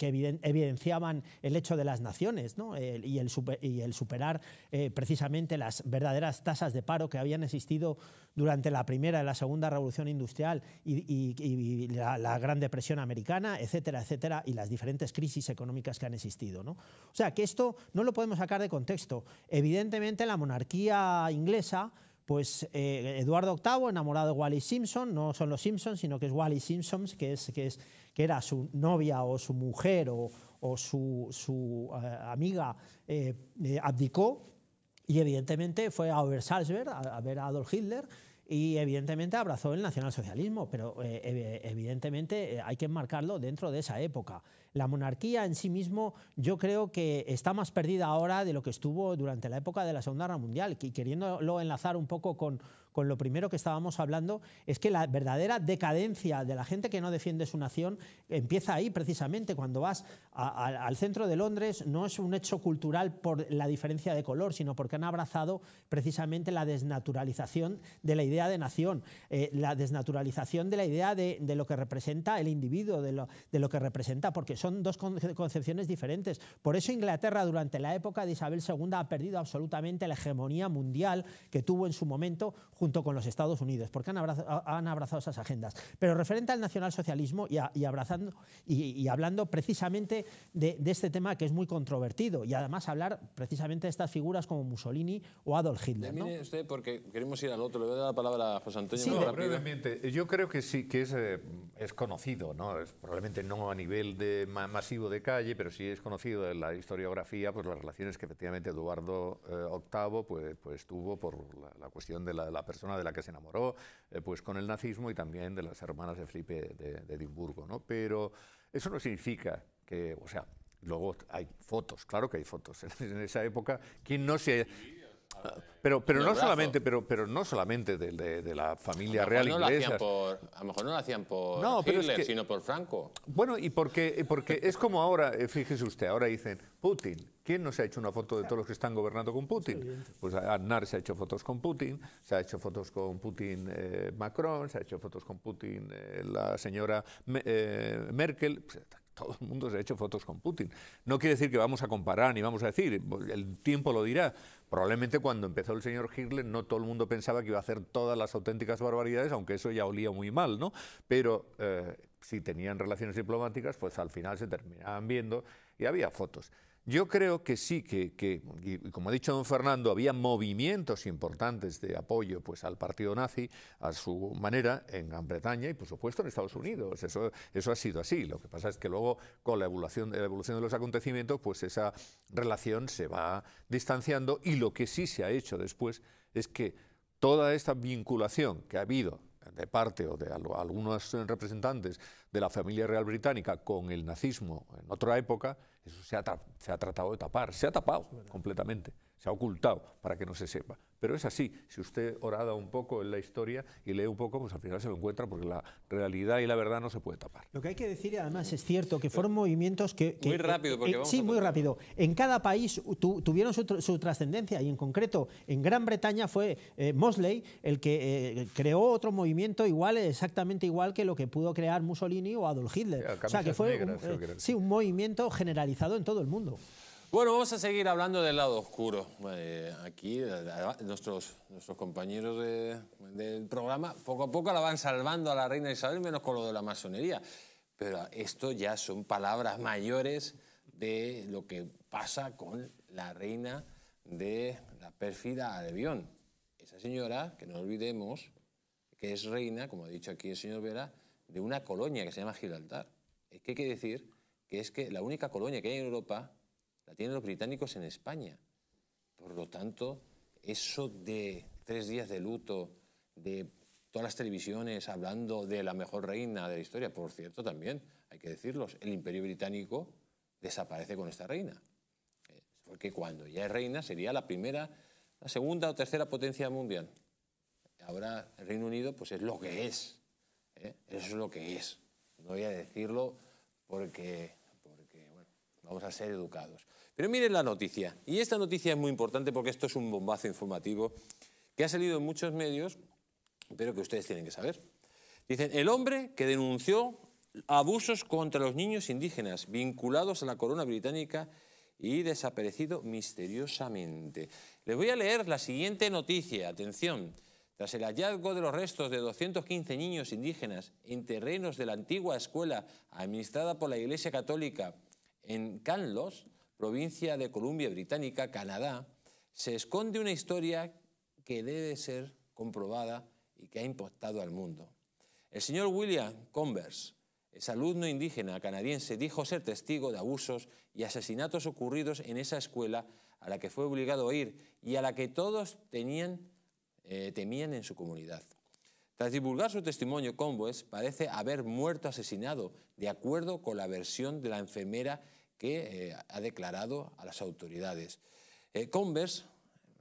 evidenciaban el hecho de las naciones y, el superar eh, precisamente las verdaderas tasas de paro que habían existido durante la primera y la segunda revolución industrial y, la, Gran Depresión americana, etcétera, etcétera, y las diferentes crisis económicas que han existido. ¿no? O sea, que esto no lo podemos sacar de contexto. Evidentemente, la monarquía inglesa pues eh, Eduardo VIII, enamorado de Wally Simpson, no son los Simpsons, sino que es Wally Simpson, que, es, que, es, que era su novia o su mujer o, o su, su eh, amiga, eh, abdicó y evidentemente fue a Obersalzberg a, ver a Adolf Hitler y evidentemente abrazó el nacionalsocialismo, pero eh, evidentemente eh, hay que enmarcarlo dentro de esa época la monarquía en sí mismo yo creo que está más perdida ahora de lo que estuvo durante la época de la Segunda Guerra Mundial, y queriéndolo enlazar un poco con, con lo primero que estábamos hablando, es que la verdadera decadencia de la gente que no defiende su nación empieza ahí precisamente, cuando vas al centro de Londres no es un hecho cultural por la diferencia de color, sino porque han abrazado precisamente la desnaturalización de la idea de nación, eh, la desnaturalización de la idea de, de, lo que representa el individuo, de lo, de lo que representa, porque son son dos concepciones diferentes. Por eso Inglaterra durante la época de Isabel II ha perdido absolutamente la hegemonía mundial que tuvo en su momento junto con los Estados Unidos, porque han abrazado, esas agendas. Pero referente al nacionalsocialismo y, y abrazando, y, hablando precisamente de, este tema que es muy controvertido y además hablar precisamente de estas figuras como Mussolini o Adolf Hitler. ¿no? usted, porque queremos ir al otro, le voy a dar la palabra a José Antonio. Sí, brevemente. Yo creo que sí, que es, eh, es conocido, ¿no? probablemente no a nivel de masivo de calle, pero sí es conocido en la historiografía pues, las relaciones que efectivamente Eduardo eh, VIII pues, pues, tuvo por la, cuestión de la, persona de la que se enamoró eh, pues, con el nazismo y también de las hermanas de Felipe de, Edimburgo. ¿no? Pero eso no significa que, o sea, Luego hay fotos, claro que hay fotos en esa época. ¿Quién no se, pero, pero no solamente, pero, pero no solamente de, la familia real inglesa. a lo mejor no lo hacían por Hitler, sino por Franco. Bueno, y porque, porque es como ahora, eh, fíjese usted, ahora dicen Putin. ¿Quién no se ha hecho una foto de todos los que están gobernando con Putin? Pues Aznar se ha hecho fotos con Putin, se ha hecho fotos con Putin eh, Macron, se ha hecho fotos con Putin eh, la señora Merkel. Pues, todo el mundo se ha hecho fotos con Putin. No quiere decir que vamos a comparar ni vamos a decir, el tiempo lo dirá, Probablemente cuando empezó el señor Hitler no todo el mundo pensaba que iba a hacer todas las auténticas barbaridades, aunque eso ya olía muy mal, ¿no? Pero eh, si tenían relaciones diplomáticas, pues al final se terminaban viendo y había fotos. Yo creo que sí, que, como ha dicho don Fernando, había movimientos importantes de apoyo pues, al partido nazi a su manera en Gran Bretaña y, por supuesto, en Estados Unidos. Eso, eso ha sido así. Lo que pasa es que luego, con la evolución, evolución de los acontecimientos, pues esa relación se va distanciando y lo que sí se ha hecho después es que toda esta vinculación que ha habido de parte o de algunos representantes de la familia real británica con el nazismo en otra época, eso se ha, tratado de tapar, se ha tapado completamente, se ha ocultado para que no se sepa. Pero es así, si usted orada un poco en la historia y lee un poco, pues al final se lo encuentra porque la realidad y la verdad no se puede tapar. Lo que hay que decir, además, es cierto que fueron movimientos que... muy rápido, porque eh, eh, Sí, muy rápido. En cada país tuvieron su, trascendencia y en concreto en Gran Bretaña fue eh, Mosley el que creó otro movimiento igual, exactamente igual que lo que pudo crear Mussolini o Adolf Hitler. O sea, que fue sí, un movimiento generalizado en todo el mundo. Bueno, vamos a seguir hablando del lado oscuro. Eh, aquí nuestros, compañeros del programa poco a poco la van salvando a la reina Isabel, menos con lo de la masonería. Pero esto ya son palabras mayores de lo que pasa con la reina de la pérfida Albión. Esa señora, que no olvidemos, que es reina, como ha dicho aquí el señor Vera, de una colonia que se llama Gibraltar. Es que decir que es que la única colonia que hay en Europa la tienen los británicos en España. Por lo tanto, eso de tres días de luto, de todas las televisiones hablando de la mejor reina de la historia, por cierto, también hay que decirlo, el imperio británico desaparece con esta reina. Eh, porque cuando ya es reina sería la primera, la segunda o tercera potencia mundial. Ahora el Reino Unido pues es lo que es. ¿eh? Eso es lo que es. No voy a decirlo porque, porque bueno, vamos a ser educados. Pero miren la noticia, y esta noticia es muy importante porque esto es un bombazo informativo que ha salido en muchos medios, pero que ustedes tienen que saber. Dicen, el hombre que denunció abusos contra los niños indígenas vinculados a la corona británica y desaparecido misteriosamente. Les voy a leer la siguiente noticia, atención. Tras el hallazgo de los restos de 215 niños indígenas en terrenos de la antigua escuela administrada por la Iglesia Católica en Canlos, provincia de Columbia Británica, Canadá, se esconde una historia que debe ser comprobada y que ha impactado al mundo. El señor William Converse, es alumno indígena canadiense, dijo ser testigo de abusos y asesinatos ocurridos en esa escuela a la que fue obligado a ir y a la que todos tenían eh, temían en su comunidad. Tras divulgar su testimonio, Converse parece haber muerto asesinado, de acuerdo con la versión de la enfermera que eh, ha declarado a las autoridades. Eh, Converse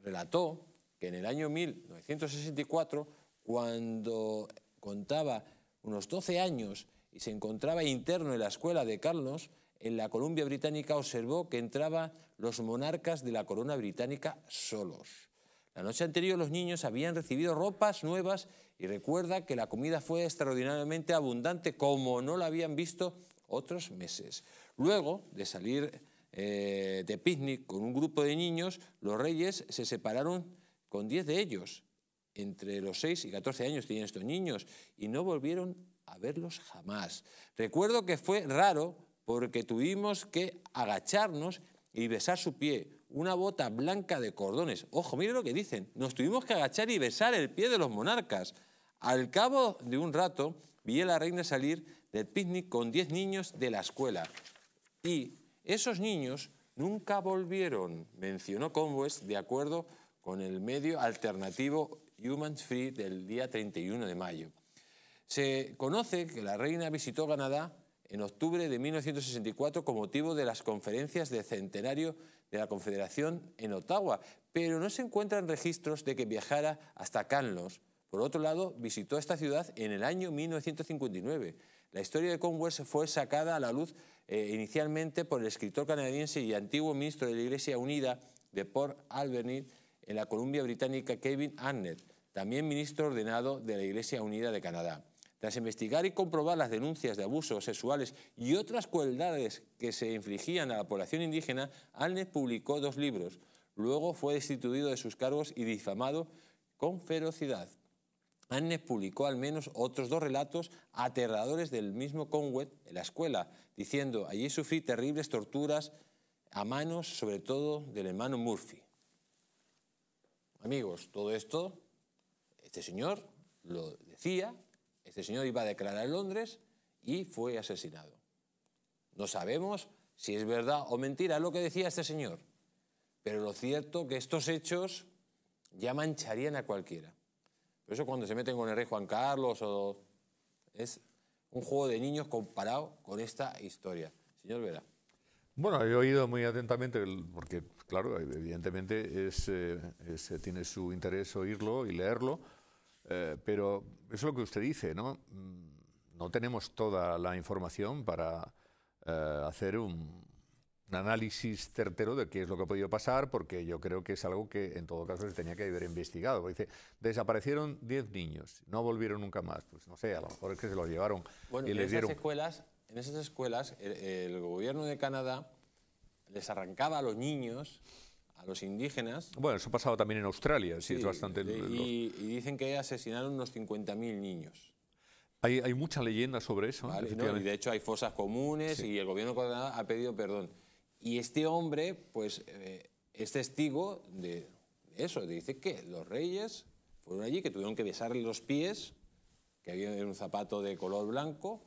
relató que en el año 1964, cuando contaba unos 12 años y se encontraba interno en la escuela de Carlos, en la Columbia Británica observó que entraban los monarcas de la corona británica solos. La noche anterior los niños habían recibido ropas nuevas y recuerda que la comida fue extraordinariamente abundante como no la habían visto otros meses. Luego de salir eh, de picnic con un grupo de niños, los reyes se separaron con 10 de ellos. Entre los 6 y 14 años tenían estos niños y no volvieron a verlos jamás. Recuerdo que fue raro porque tuvimos que agacharnos y besar su pie, una bota blanca de cordones. Ojo, mire lo que dicen. Nos tuvimos que agachar y besar el pie de los monarcas. Al cabo de un rato, vi a la reina salir del picnic con 10 niños de la escuela. Y esos niños nunca volvieron, mencionó Conwest, de acuerdo con el medio alternativo Human Free del día 31 de mayo. Se conoce que la reina visitó Canadá en octubre de 1964 con motivo de las conferencias de centenario la Confederación en Ottawa, pero no se encuentran registros de que viajara hasta Canlos. Por otro lado, visitó esta ciudad en el año 1959. La historia de Conwell fue sacada a la luz eh, inicialmente por el escritor canadiense y antiguo ministro de la Iglesia Unida de Port Alberni en la Columbia Británica Kevin Arnett, también ministro ordenado de la Iglesia Unida de Canadá. Tras investigar y comprobar las denuncias de abusos sexuales y otras crueldades que se infligían a la población indígena, Anne publicó dos libros. Luego fue destituido de sus cargos y difamado con ferocidad. Anne publicó al menos otros dos relatos aterradores del mismo Conwet en la escuela, diciendo, allí sufrí terribles torturas a manos, sobre todo, del hermano Murphy. Amigos, todo esto, este señor lo decía, este señor iba a declarar en Londres y fue asesinado. No sabemos si es verdad o mentira lo que decía este señor, pero lo cierto que estos hechos ya mancharían a cualquiera. Por eso cuando se meten con el rey Juan Carlos o... Es un juego de niños comparado con esta historia. Señor Vera. Bueno, he oído muy atentamente, porque, claro, evidentemente eh, eh, tiene su interés oírlo y leerlo, eh, pero eso es lo que usted dice, ¿no? Mm, no tenemos toda la información para eh, hacer un, análisis certero de qué es lo que ha podido pasar, porque yo creo que es algo que en todo caso se tenía que haber investigado. dice, desaparecieron 10 niños, no volvieron nunca más. Pues no sé, a lo mejor es que se los llevaron y les dieron... Escuelas, en esas escuelas, el, el gobierno de Canadá les arrancaba a los niños a los indígenas. Bueno, eso ha pasado también en Australia, sí, es bastante... Y, y, dicen que asesinaron unos 50.000 niños. Hay, mucha leyenda sobre eso. ¿eh? y de hecho hay fosas comunes y el gobierno ha pedido perdón. Y este hombre, pues, eh, es testigo de eso. Dice que los reyes fueron allí, que tuvieron que besarle los pies, que había un zapato de color blanco,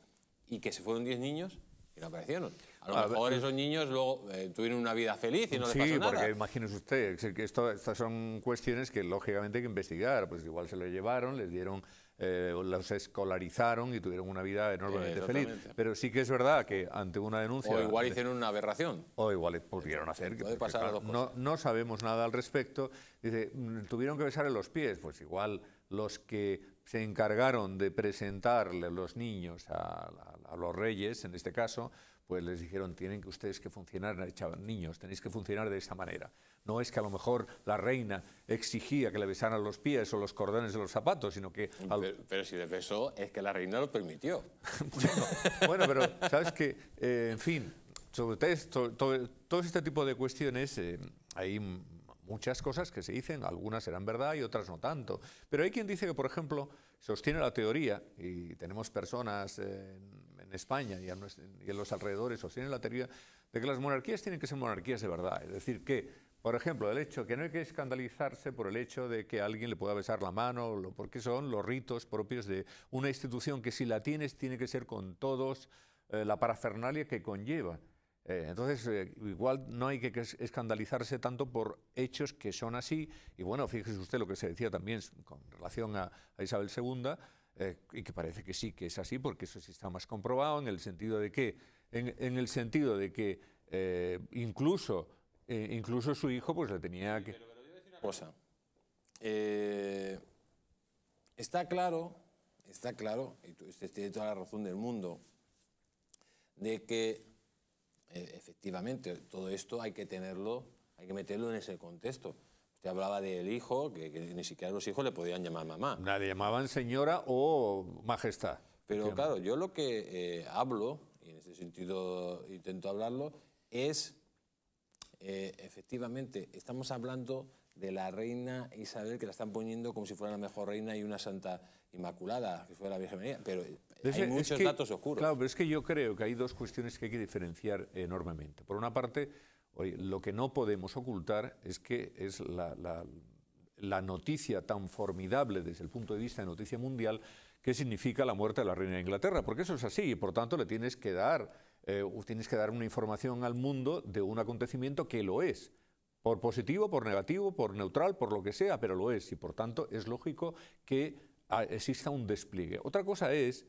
y que se fueron 10 niños y no aparecieron. A lo ah, mejor eh, esos niños luego eh, tuvieron una vida feliz y no les pasó nada. Sí, porque imagínese usted, estas son cuestiones que lógicamente hay que investigar. Pues igual se lo llevaron, les dieron, eh, los escolarizaron y tuvieron una vida enormemente feliz. Pero sí que es verdad que ante una denuncia... O igual hicieron una aberración. O igual pudieron hacer. pasar no, no sabemos nada al respecto. Dice, mm, tuvieron que besar los pies. Pues igual los que se encargaron de presentarle los niños, a, los reyes en este caso, pues les dijeron, tienen que ustedes que funcionar, echaban niños, tenéis que funcionar de esta manera. No es que a lo mejor la reina exigía que le besaran los pies o los cordones de los zapatos, sino que... Pero, si le besó, es que la reina lo permitió. bueno, pero sabes que, eh, en fin, sobre todo, todo, este tipo de cuestiones, eh, hay muchas cosas que se dicen, algunas eran verdad y otras no tanto. Pero hay quien dice que, por ejemplo, sostiene la teoría, y tenemos personas en España y, en los alrededores o si en la teoría de que las monarquías tienen que ser monarquías de verdad. Es decir, que, por ejemplo, el hecho que no hay que escandalizarse por el hecho de que alguien le pueda besar la mano, porque son los ritos propios de una institución que si la tienes tiene que ser con todos eh, la parafernalia que conlleva. Eh, entonces, eh, igual no hay que escandalizarse tanto por hechos que son así. Y bueno, fíjese usted lo que se decía también con relación a Isabel II eh, y que parece que sí, que es así, porque eso sí está más comprobado en el sentido de que, en, el sentido de que eh, incluso, eh, incluso su hijo pues le tenía que... Pero, voy a decir una cosa. está claro, está claro, y usted tiene toda la razón del mundo, de que efectivamente todo esto hay que tenerlo, hay que meterlo en ese contexto. Te hablaba del hijo, que, ni siquiera los hijos le podían llamar mamá. Nadie llamaban señora o majestad. Pero claro, yo lo que eh, hablo, y en ese sentido intento hablarlo, es, eh, efectivamente, estamos hablando de la reina Isabel, que la están poniendo como si fuera la mejor reina y una santa inmaculada, que fuera la Virgen María, pero hay muchos datos oscuros. Claro, pero es que yo creo que hay dos cuestiones que hay que diferenciar enormemente. Por una parte, lo que no podemos ocultar es que es la, noticia tan formidable desde el punto de vista de noticia mundial que significa la muerte de la reina de Inglaterra, porque eso es así y por tanto le tienes que dar, eh, tienes que dar una información al mundo de un acontecimiento que lo es por positivo, por negativo, por neutral, por lo que sea, pero lo es y por tanto es lógico que ah, exista un despliegue. Otra cosa es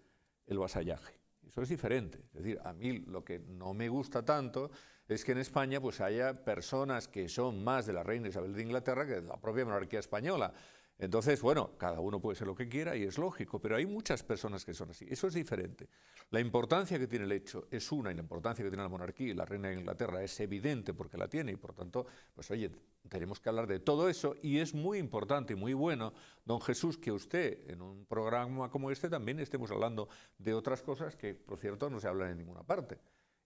el vasallaje, eso es diferente, es decir, a mí lo que no me gusta tanto es que en España pues haya personas que son más de la reina Isabel de Inglaterra que de la propia monarquía española. Entonces, bueno, cada uno puede ser lo que quiera y es lógico, pero hay muchas personas que son así. Eso es diferente. La importancia que tiene el hecho es una y la importancia que tiene la monarquía y la reina de Inglaterra es evidente porque la tiene y por tanto, pues oye, tenemos que hablar de todo eso y es muy importante y muy bueno, don Jesús, que usted en un programa como este también estemos hablando de otras cosas que, por cierto, no se hablan en ninguna parte.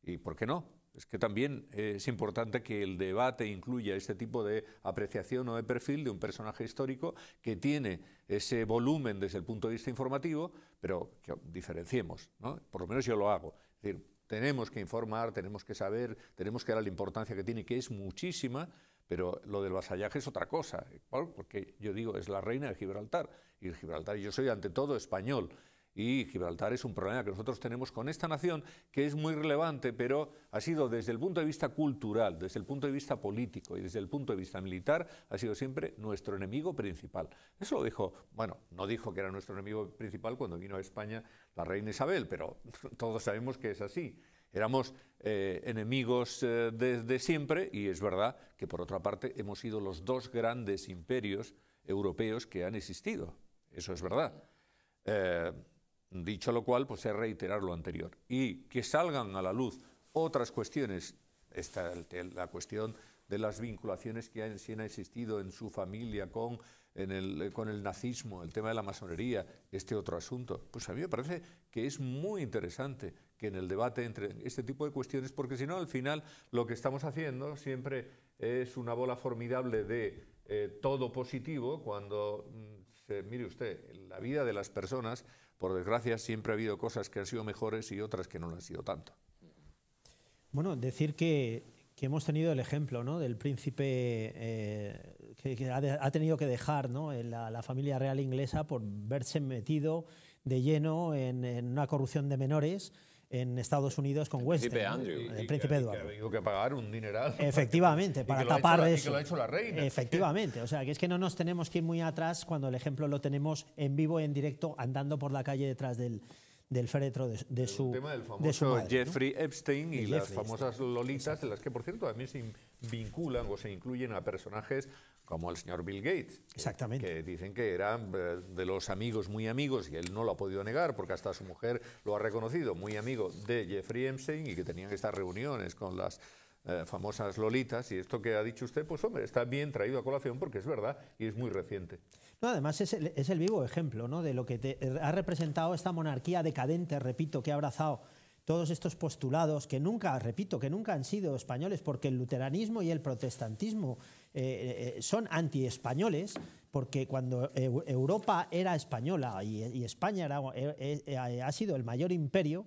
¿Y por qué no? Es que también es importante que el debate incluya este tipo de apreciación o de perfil de un personaje histórico que tiene ese volumen desde el punto de vista informativo, pero que diferenciemos, ¿no? por lo menos yo lo hago. Es decir, tenemos que informar, tenemos que saber, tenemos que dar la importancia que tiene, que es muchísima, pero lo del vasallaje es otra cosa, ¿eh? porque yo digo, es la reina de Gibraltar, y Gibraltar, yo soy ante todo español, y Gibraltar es un problema que nosotros tenemos con esta nación que es muy relevante, pero ha sido desde el punto de vista cultural, desde el punto de vista político y desde el punto de vista militar, ha sido siempre nuestro enemigo principal. Eso lo dijo, bueno, no dijo que era nuestro enemigo principal cuando vino a España la reina Isabel, pero todos sabemos que es así. Éramos eh, enemigos eh, desde siempre y es verdad que por otra parte hemos sido los dos grandes imperios europeos que han existido. Eso es verdad. Eh, Dicho lo cual, pues es reiterar lo anterior. Y que salgan a la luz otras cuestiones, esta, la cuestión de las vinculaciones que ha existido en su familia con, el, con el nazismo, el tema de la masonería, este otro asunto. Pues a mí me parece que es muy interesante que en el debate entre este tipo de cuestiones, porque si no, al final lo que estamos haciendo siempre es una bola formidable de eh, todo positivo, cuando mm, mire usted, en la vida de las personas, por desgracia, siempre ha habido cosas que han sido mejores y otras que no lo han sido tanto. Bueno, decir que, hemos tenido el ejemplo ¿no? del príncipe eh, que, ha, tenido que dejar la, familia real inglesa por verse metido de lleno en una corrupción de menores en Estados Unidos con West, El príncipe Andrew. El príncipe Eduardo. Que que pagar un dineral. Efectivamente, para tapar eso. Efectivamente, o sea, que es que no nos tenemos que ir muy atrás cuando el ejemplo lo tenemos en vivo, en directo, andando por la calle detrás del, del féretro de, de su. de Jeffrey Epstein y las famosas lolitas, de en las que, por cierto, también se vinculan o se incluyen a personajes como el señor Bill Gates. Exactamente. Que, dicen que eran eh, de los amigos muy amigos, y él no lo ha podido negar, porque hasta su mujer lo ha reconocido, muy amigo de Jeffrey Epstein y que tenían estas reuniones con las eh, famosas lolitas y esto que ha dicho usted, pues hombre, está bien traído a colación porque es verdad y es muy reciente además es el, vivo ejemplo de lo que eh, ha representado esta monarquía decadente, repito, que ha abrazado todos estos postulados que nunca, repito, que nunca han sido españoles, porque el luteranismo y el protestantismo eh, eh, son anti-españoles, porque cuando Europa era española y, España era, ha sido el mayor imperio,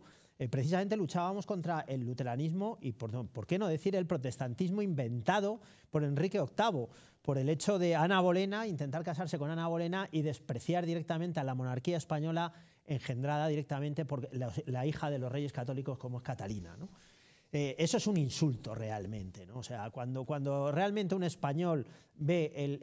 precisamente luchábamos contra el luteranismo y, por, qué no decir, el protestantismo inventado por Enrique VIII por el hecho de Ana Bolena intentar casarse con Ana Bolena y despreciar directamente a la monarquía española engendrada directamente por la, hija de los reyes católicos como es Catalina. Eh, eso es un insulto realmente. O sea, cuando, cuando realmente un español ve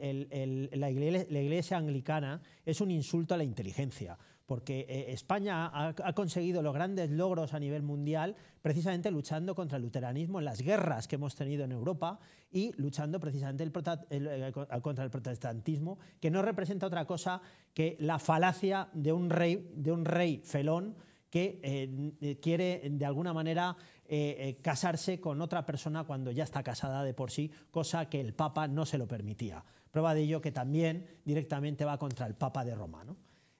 la, iglesia, anglicana, es un insulto a la inteligencia porque eh, España ha, conseguido los grandes logros a nivel mundial precisamente luchando contra el luteranismo en las guerras que hemos tenido en Europa y luchando precisamente eh, contra el protestantismo, que no representa otra cosa que la falacia de un rey, de un rey felón que eh, quiere de alguna manera casarse con otra persona cuando ya está casada de por sí, cosa que el Papa no se lo permitía. Prueba de ello que también directamente va contra el Papa de Roma.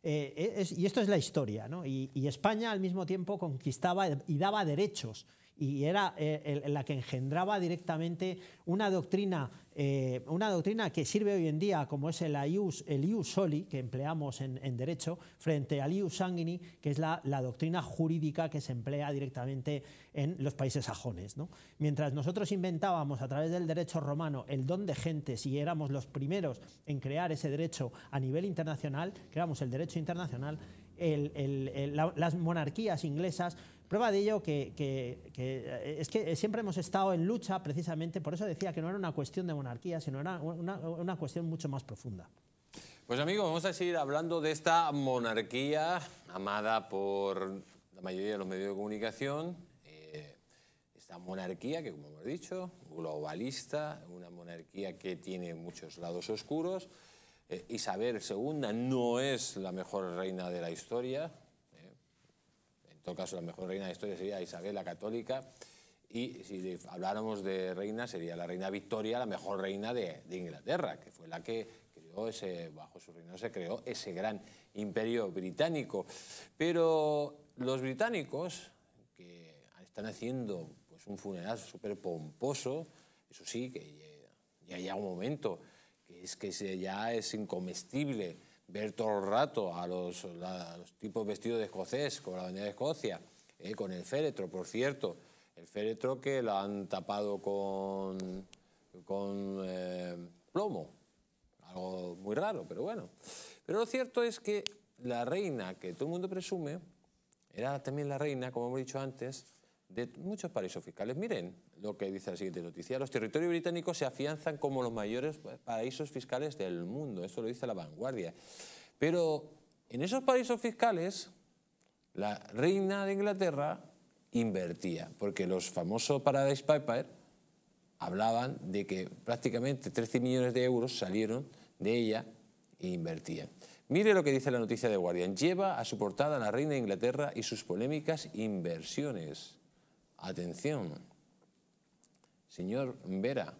Eh, y esto es la historia, ¿no? y España al mismo tiempo conquistaba y daba derechos y era eh, la que engendraba directamente una doctrina, eh, una doctrina que sirve hoy en día como es el ius, soli, que empleamos en, derecho, frente al ius sanguini, que es la, doctrina jurídica que se emplea directamente en los países sajones. Mientras nosotros inventábamos a través del derecho romano el don de gentes y éramos los primeros en crear ese derecho a nivel internacional, creamos el derecho internacional, las monarquías inglesas Prueba de ello que, eh, es que eh, siempre hemos estado en lucha precisamente, por eso decía que no era una cuestión de monarquía, sino era una, cuestión mucho más profunda. Pues amigos, vamos a seguir hablando de esta monarquía amada por la mayoría de los medios de comunicación, eh, esta monarquía que, como hemos dicho, globalista, una monarquía que tiene muchos lados oscuros. Isabel II no es la mejor reina de la historia, todo caso, la mejor reina de historia sería Isabel la Católica. Y si habláramos de reina, sería la reina Victoria, la mejor reina de, Inglaterra, que fue la que creó ese, bajo su reino se creó ese gran imperio británico. Pero los británicos, que están haciendo pues, un funeral súper pomposo, eso sí, que ya, ya llega un momento que es que ya es incomestible ver todo el rato a los, tipos vestidos de escocés con la bandera de Escocia, eh, con el féretro, por cierto. El féretro que lo han tapado con, con eh, plomo. Algo muy raro, pero bueno. Pero lo cierto es que la reina que todo el mundo presume, era también la reina, como hemos dicho antes, de muchos paraísos fiscales. Miren lo que dice la siguiente noticia. Los territorios británicos se afianzan como los mayores paraísos fiscales del mundo. Eso lo dice la vanguardia. Pero en esos paraísos fiscales, la reina de Inglaterra invertía, porque los famosos Paradise Papers hablaban de que prácticamente 13 millones de euros salieron de ella e invertían. Mire lo que dice la noticia de Guardian. Lleva a su portada la reina de Inglaterra y sus polémicas inversiones. Atención. Señor Vera,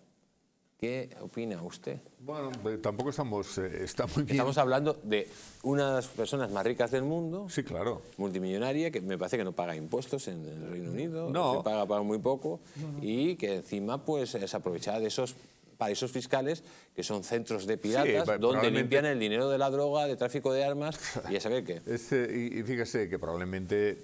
¿Qué opina usted? Bueno, pues tampoco estamos, eh, Estamos hablando de una de las personas más ricas del mundo. Multimillonaria, que me parece que no paga impuestos en el Reino Unido. No. paga, muy poco. Y que encima pues es aprovechada de esos paraísos fiscales, que son centros de piratas, donde limpian el dinero de la droga, de tráfico de armas y a saber qué. Este, y, fíjese que probablemente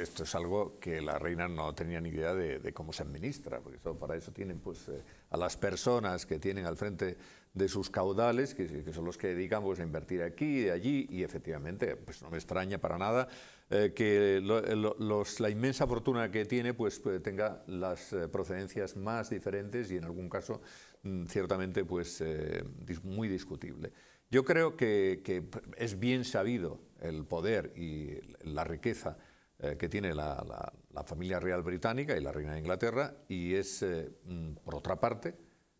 esto es algo que la reina no tenía ni idea de, cómo se administra, porque para eso tienen pues, eh, a las personas que tienen al frente de sus caudales, que, son los que dedican a invertir aquí y allí, y efectivamente, pues no me extraña para nada eh, que los, la inmensa fortuna que tiene pues, eh, tenga las procedencias más diferentes y en algún caso Mm, ciertamente pues, eh, muy discutible. Yo creo que, es bien sabido el poder y la riqueza eh, que tiene la, familia real británica y la reina de Inglaterra y es, eh, mm, por otra parte,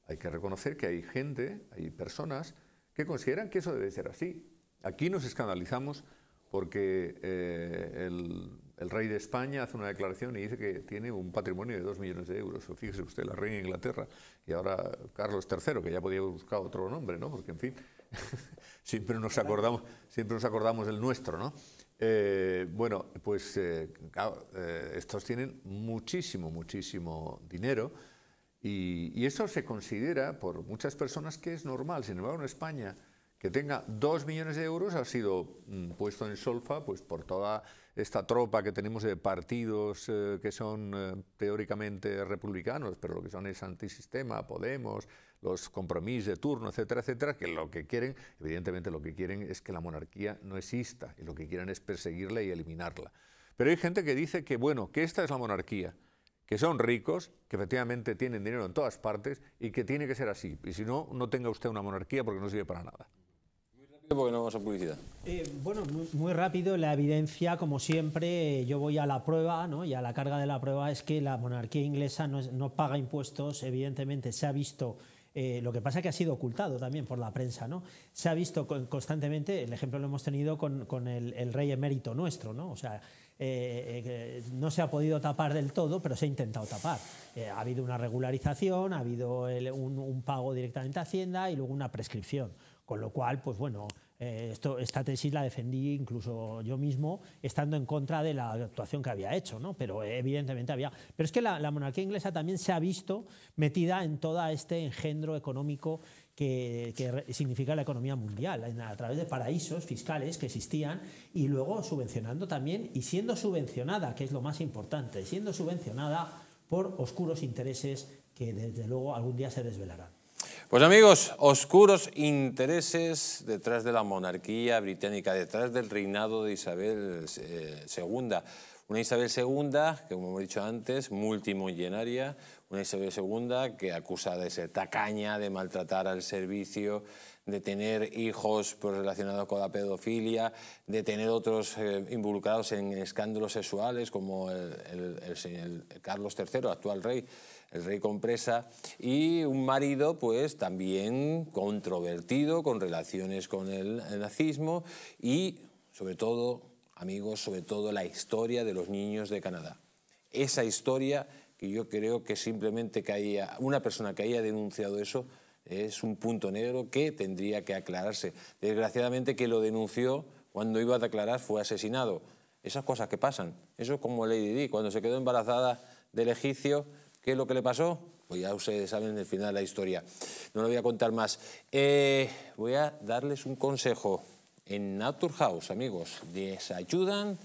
hay que reconocer que hay gente, hay personas que consideran que eso debe ser así. Aquí nos escandalizamos porque el el rey de España hace una declaración y dice que tiene un patrimonio de dos millones de euros. Fíjese usted, la reina de Inglaterra y ahora Carlos III, que ya podía buscar otro nombre, ¿no? Porque, en fin, siempre, nos acordamos, siempre nos acordamos del nuestro, ¿no? Eh, bueno, pues eh, eh, estos tienen muchísimo, muchísimo dinero y, eso se considera por muchas personas que es normal. Sin embargo, en España que tenga dos millones de euros ha sido mm, puesto en solfa pues, por toda esta tropa que tenemos de partidos eh, que son eh, teóricamente republicanos, pero lo que son es antisistema, Podemos, los compromisos de turno, etcétera, etcétera, que lo que quieren, evidentemente lo que quieren es que la monarquía no exista, y lo que quieren es perseguirla y eliminarla. Pero hay gente que dice que, bueno, que esta es la monarquía, que son ricos, que efectivamente tienen dinero en todas partes y que tiene que ser así, y si no, no tenga usted una monarquía porque no sirve para nada porque no vamos a publicidad. Eh, bueno, muy, rápido, la evidencia, como siempre, yo voy a la prueba, ¿no? y a la carga de la prueba es que la monarquía inglesa no, paga impuestos, evidentemente se ha visto eh, lo que pasa es que ha sido ocultado también por la prensa, ¿no? Se ha visto constantemente, el ejemplo lo hemos tenido con, el, rey emérito nuestro, ¿no? O sea, eh, no se ha podido tapar del todo, pero se ha intentado tapar. ha habido una regularización, ha habido un, un pago directamente a Hacienda y luego una prescripción. Con lo cual, pues bueno, eh, esta tesis la defendí incluso yo mismo, estando en contra de la actuación que había hecho, ¿no? pero eh, evidentemente había. Pero es que la, monarquía inglesa también se ha visto metida en todo este engendro económico que, significa la economía mundial, a través de paraísos fiscales que existían y luego subvencionando también y siendo subvencionada, que es lo más importante, siendo subvencionada por oscuros intereses que desde luego algún día se desvelarán. Pues amigos, oscuros intereses detrás de la monarquía británica, detrás del reinado de Isabel II. Eh, una Isabel II, que como hemos dicho antes, multimillonaria, una Isabel II que acusa de ser tacaña, de maltratar al servicio, de tener hijos pues, relacionados con la pedofilia, de tener otros eh, involucrados en escándalos sexuales como el, el Carlos III, actual rey, el rey Compresa, y un marido pues también controvertido, con relaciones con el, nazismo y sobre todo, amigos, sobre todo la historia de los niños de Canadá. Esa historia que yo creo que simplemente que haya, una persona que haya denunciado eso es un punto negro que tendría que aclararse. Desgraciadamente que lo denunció cuando iba a declarar fue asesinado. Esas cosas que pasan. Eso como Lady Di, cuando se quedó embarazada del egipcio ¿Qué es lo que le pasó? Pues ya ustedes saben el final de la historia. No lo voy a contar más. Eh, voy a darles un consejo. En Naturhaus, amigos, les ayudan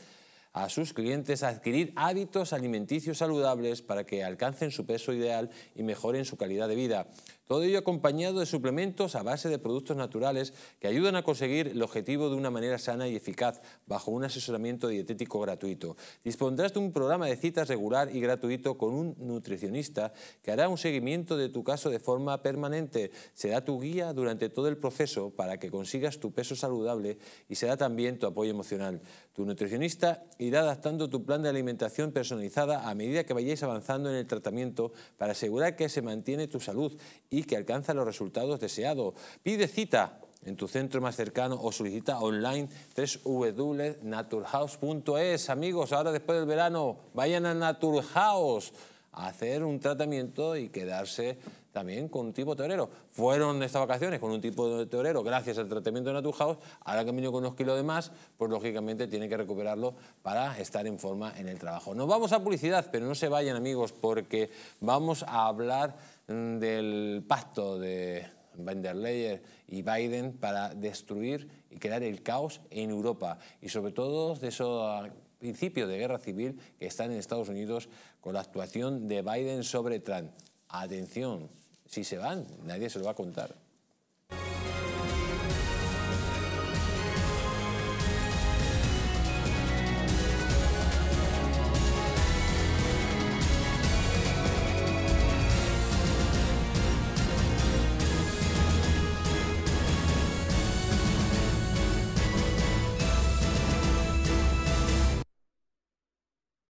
a sus clientes a adquirir hábitos alimenticios saludables para que alcancen su peso ideal y mejoren su calidad de vida. Todo ello acompañado de suplementos a base de productos naturales que ayudan a conseguir el objetivo de una manera sana y eficaz bajo un asesoramiento dietético gratuito. Dispondrás de un programa de citas regular y gratuito con un nutricionista que hará un seguimiento de tu caso de forma permanente. Será tu guía durante todo el proceso para que consigas tu peso saludable y será también tu apoyo emocional. Tu nutricionista irá adaptando tu plan de alimentación personalizada a medida que vayáis avanzando en el tratamiento para asegurar que se mantiene tu salud y que alcanza los resultados deseados. Pide cita en tu centro más cercano o solicita online www.naturhaus.es. Amigos, ahora después del verano, vayan a Naturhaus a hacer un tratamiento y quedarse también con un tipo torero. Fueron estas vacaciones con un tipo de torero gracias al tratamiento de Naturhaus, ahora que me con unos kilos de más, pues lógicamente tiene que recuperarlo para estar en forma en el trabajo. Nos vamos a publicidad, pero no se vayan amigos porque vamos a hablar Mm, del pacto de Van der y Biden para destruir y crear el caos en Europa y sobre todo de esos principios de guerra civil que están en Estados Unidos con la actuación de Biden sobre Trump. Atención, si se van, nadie se lo va a contar.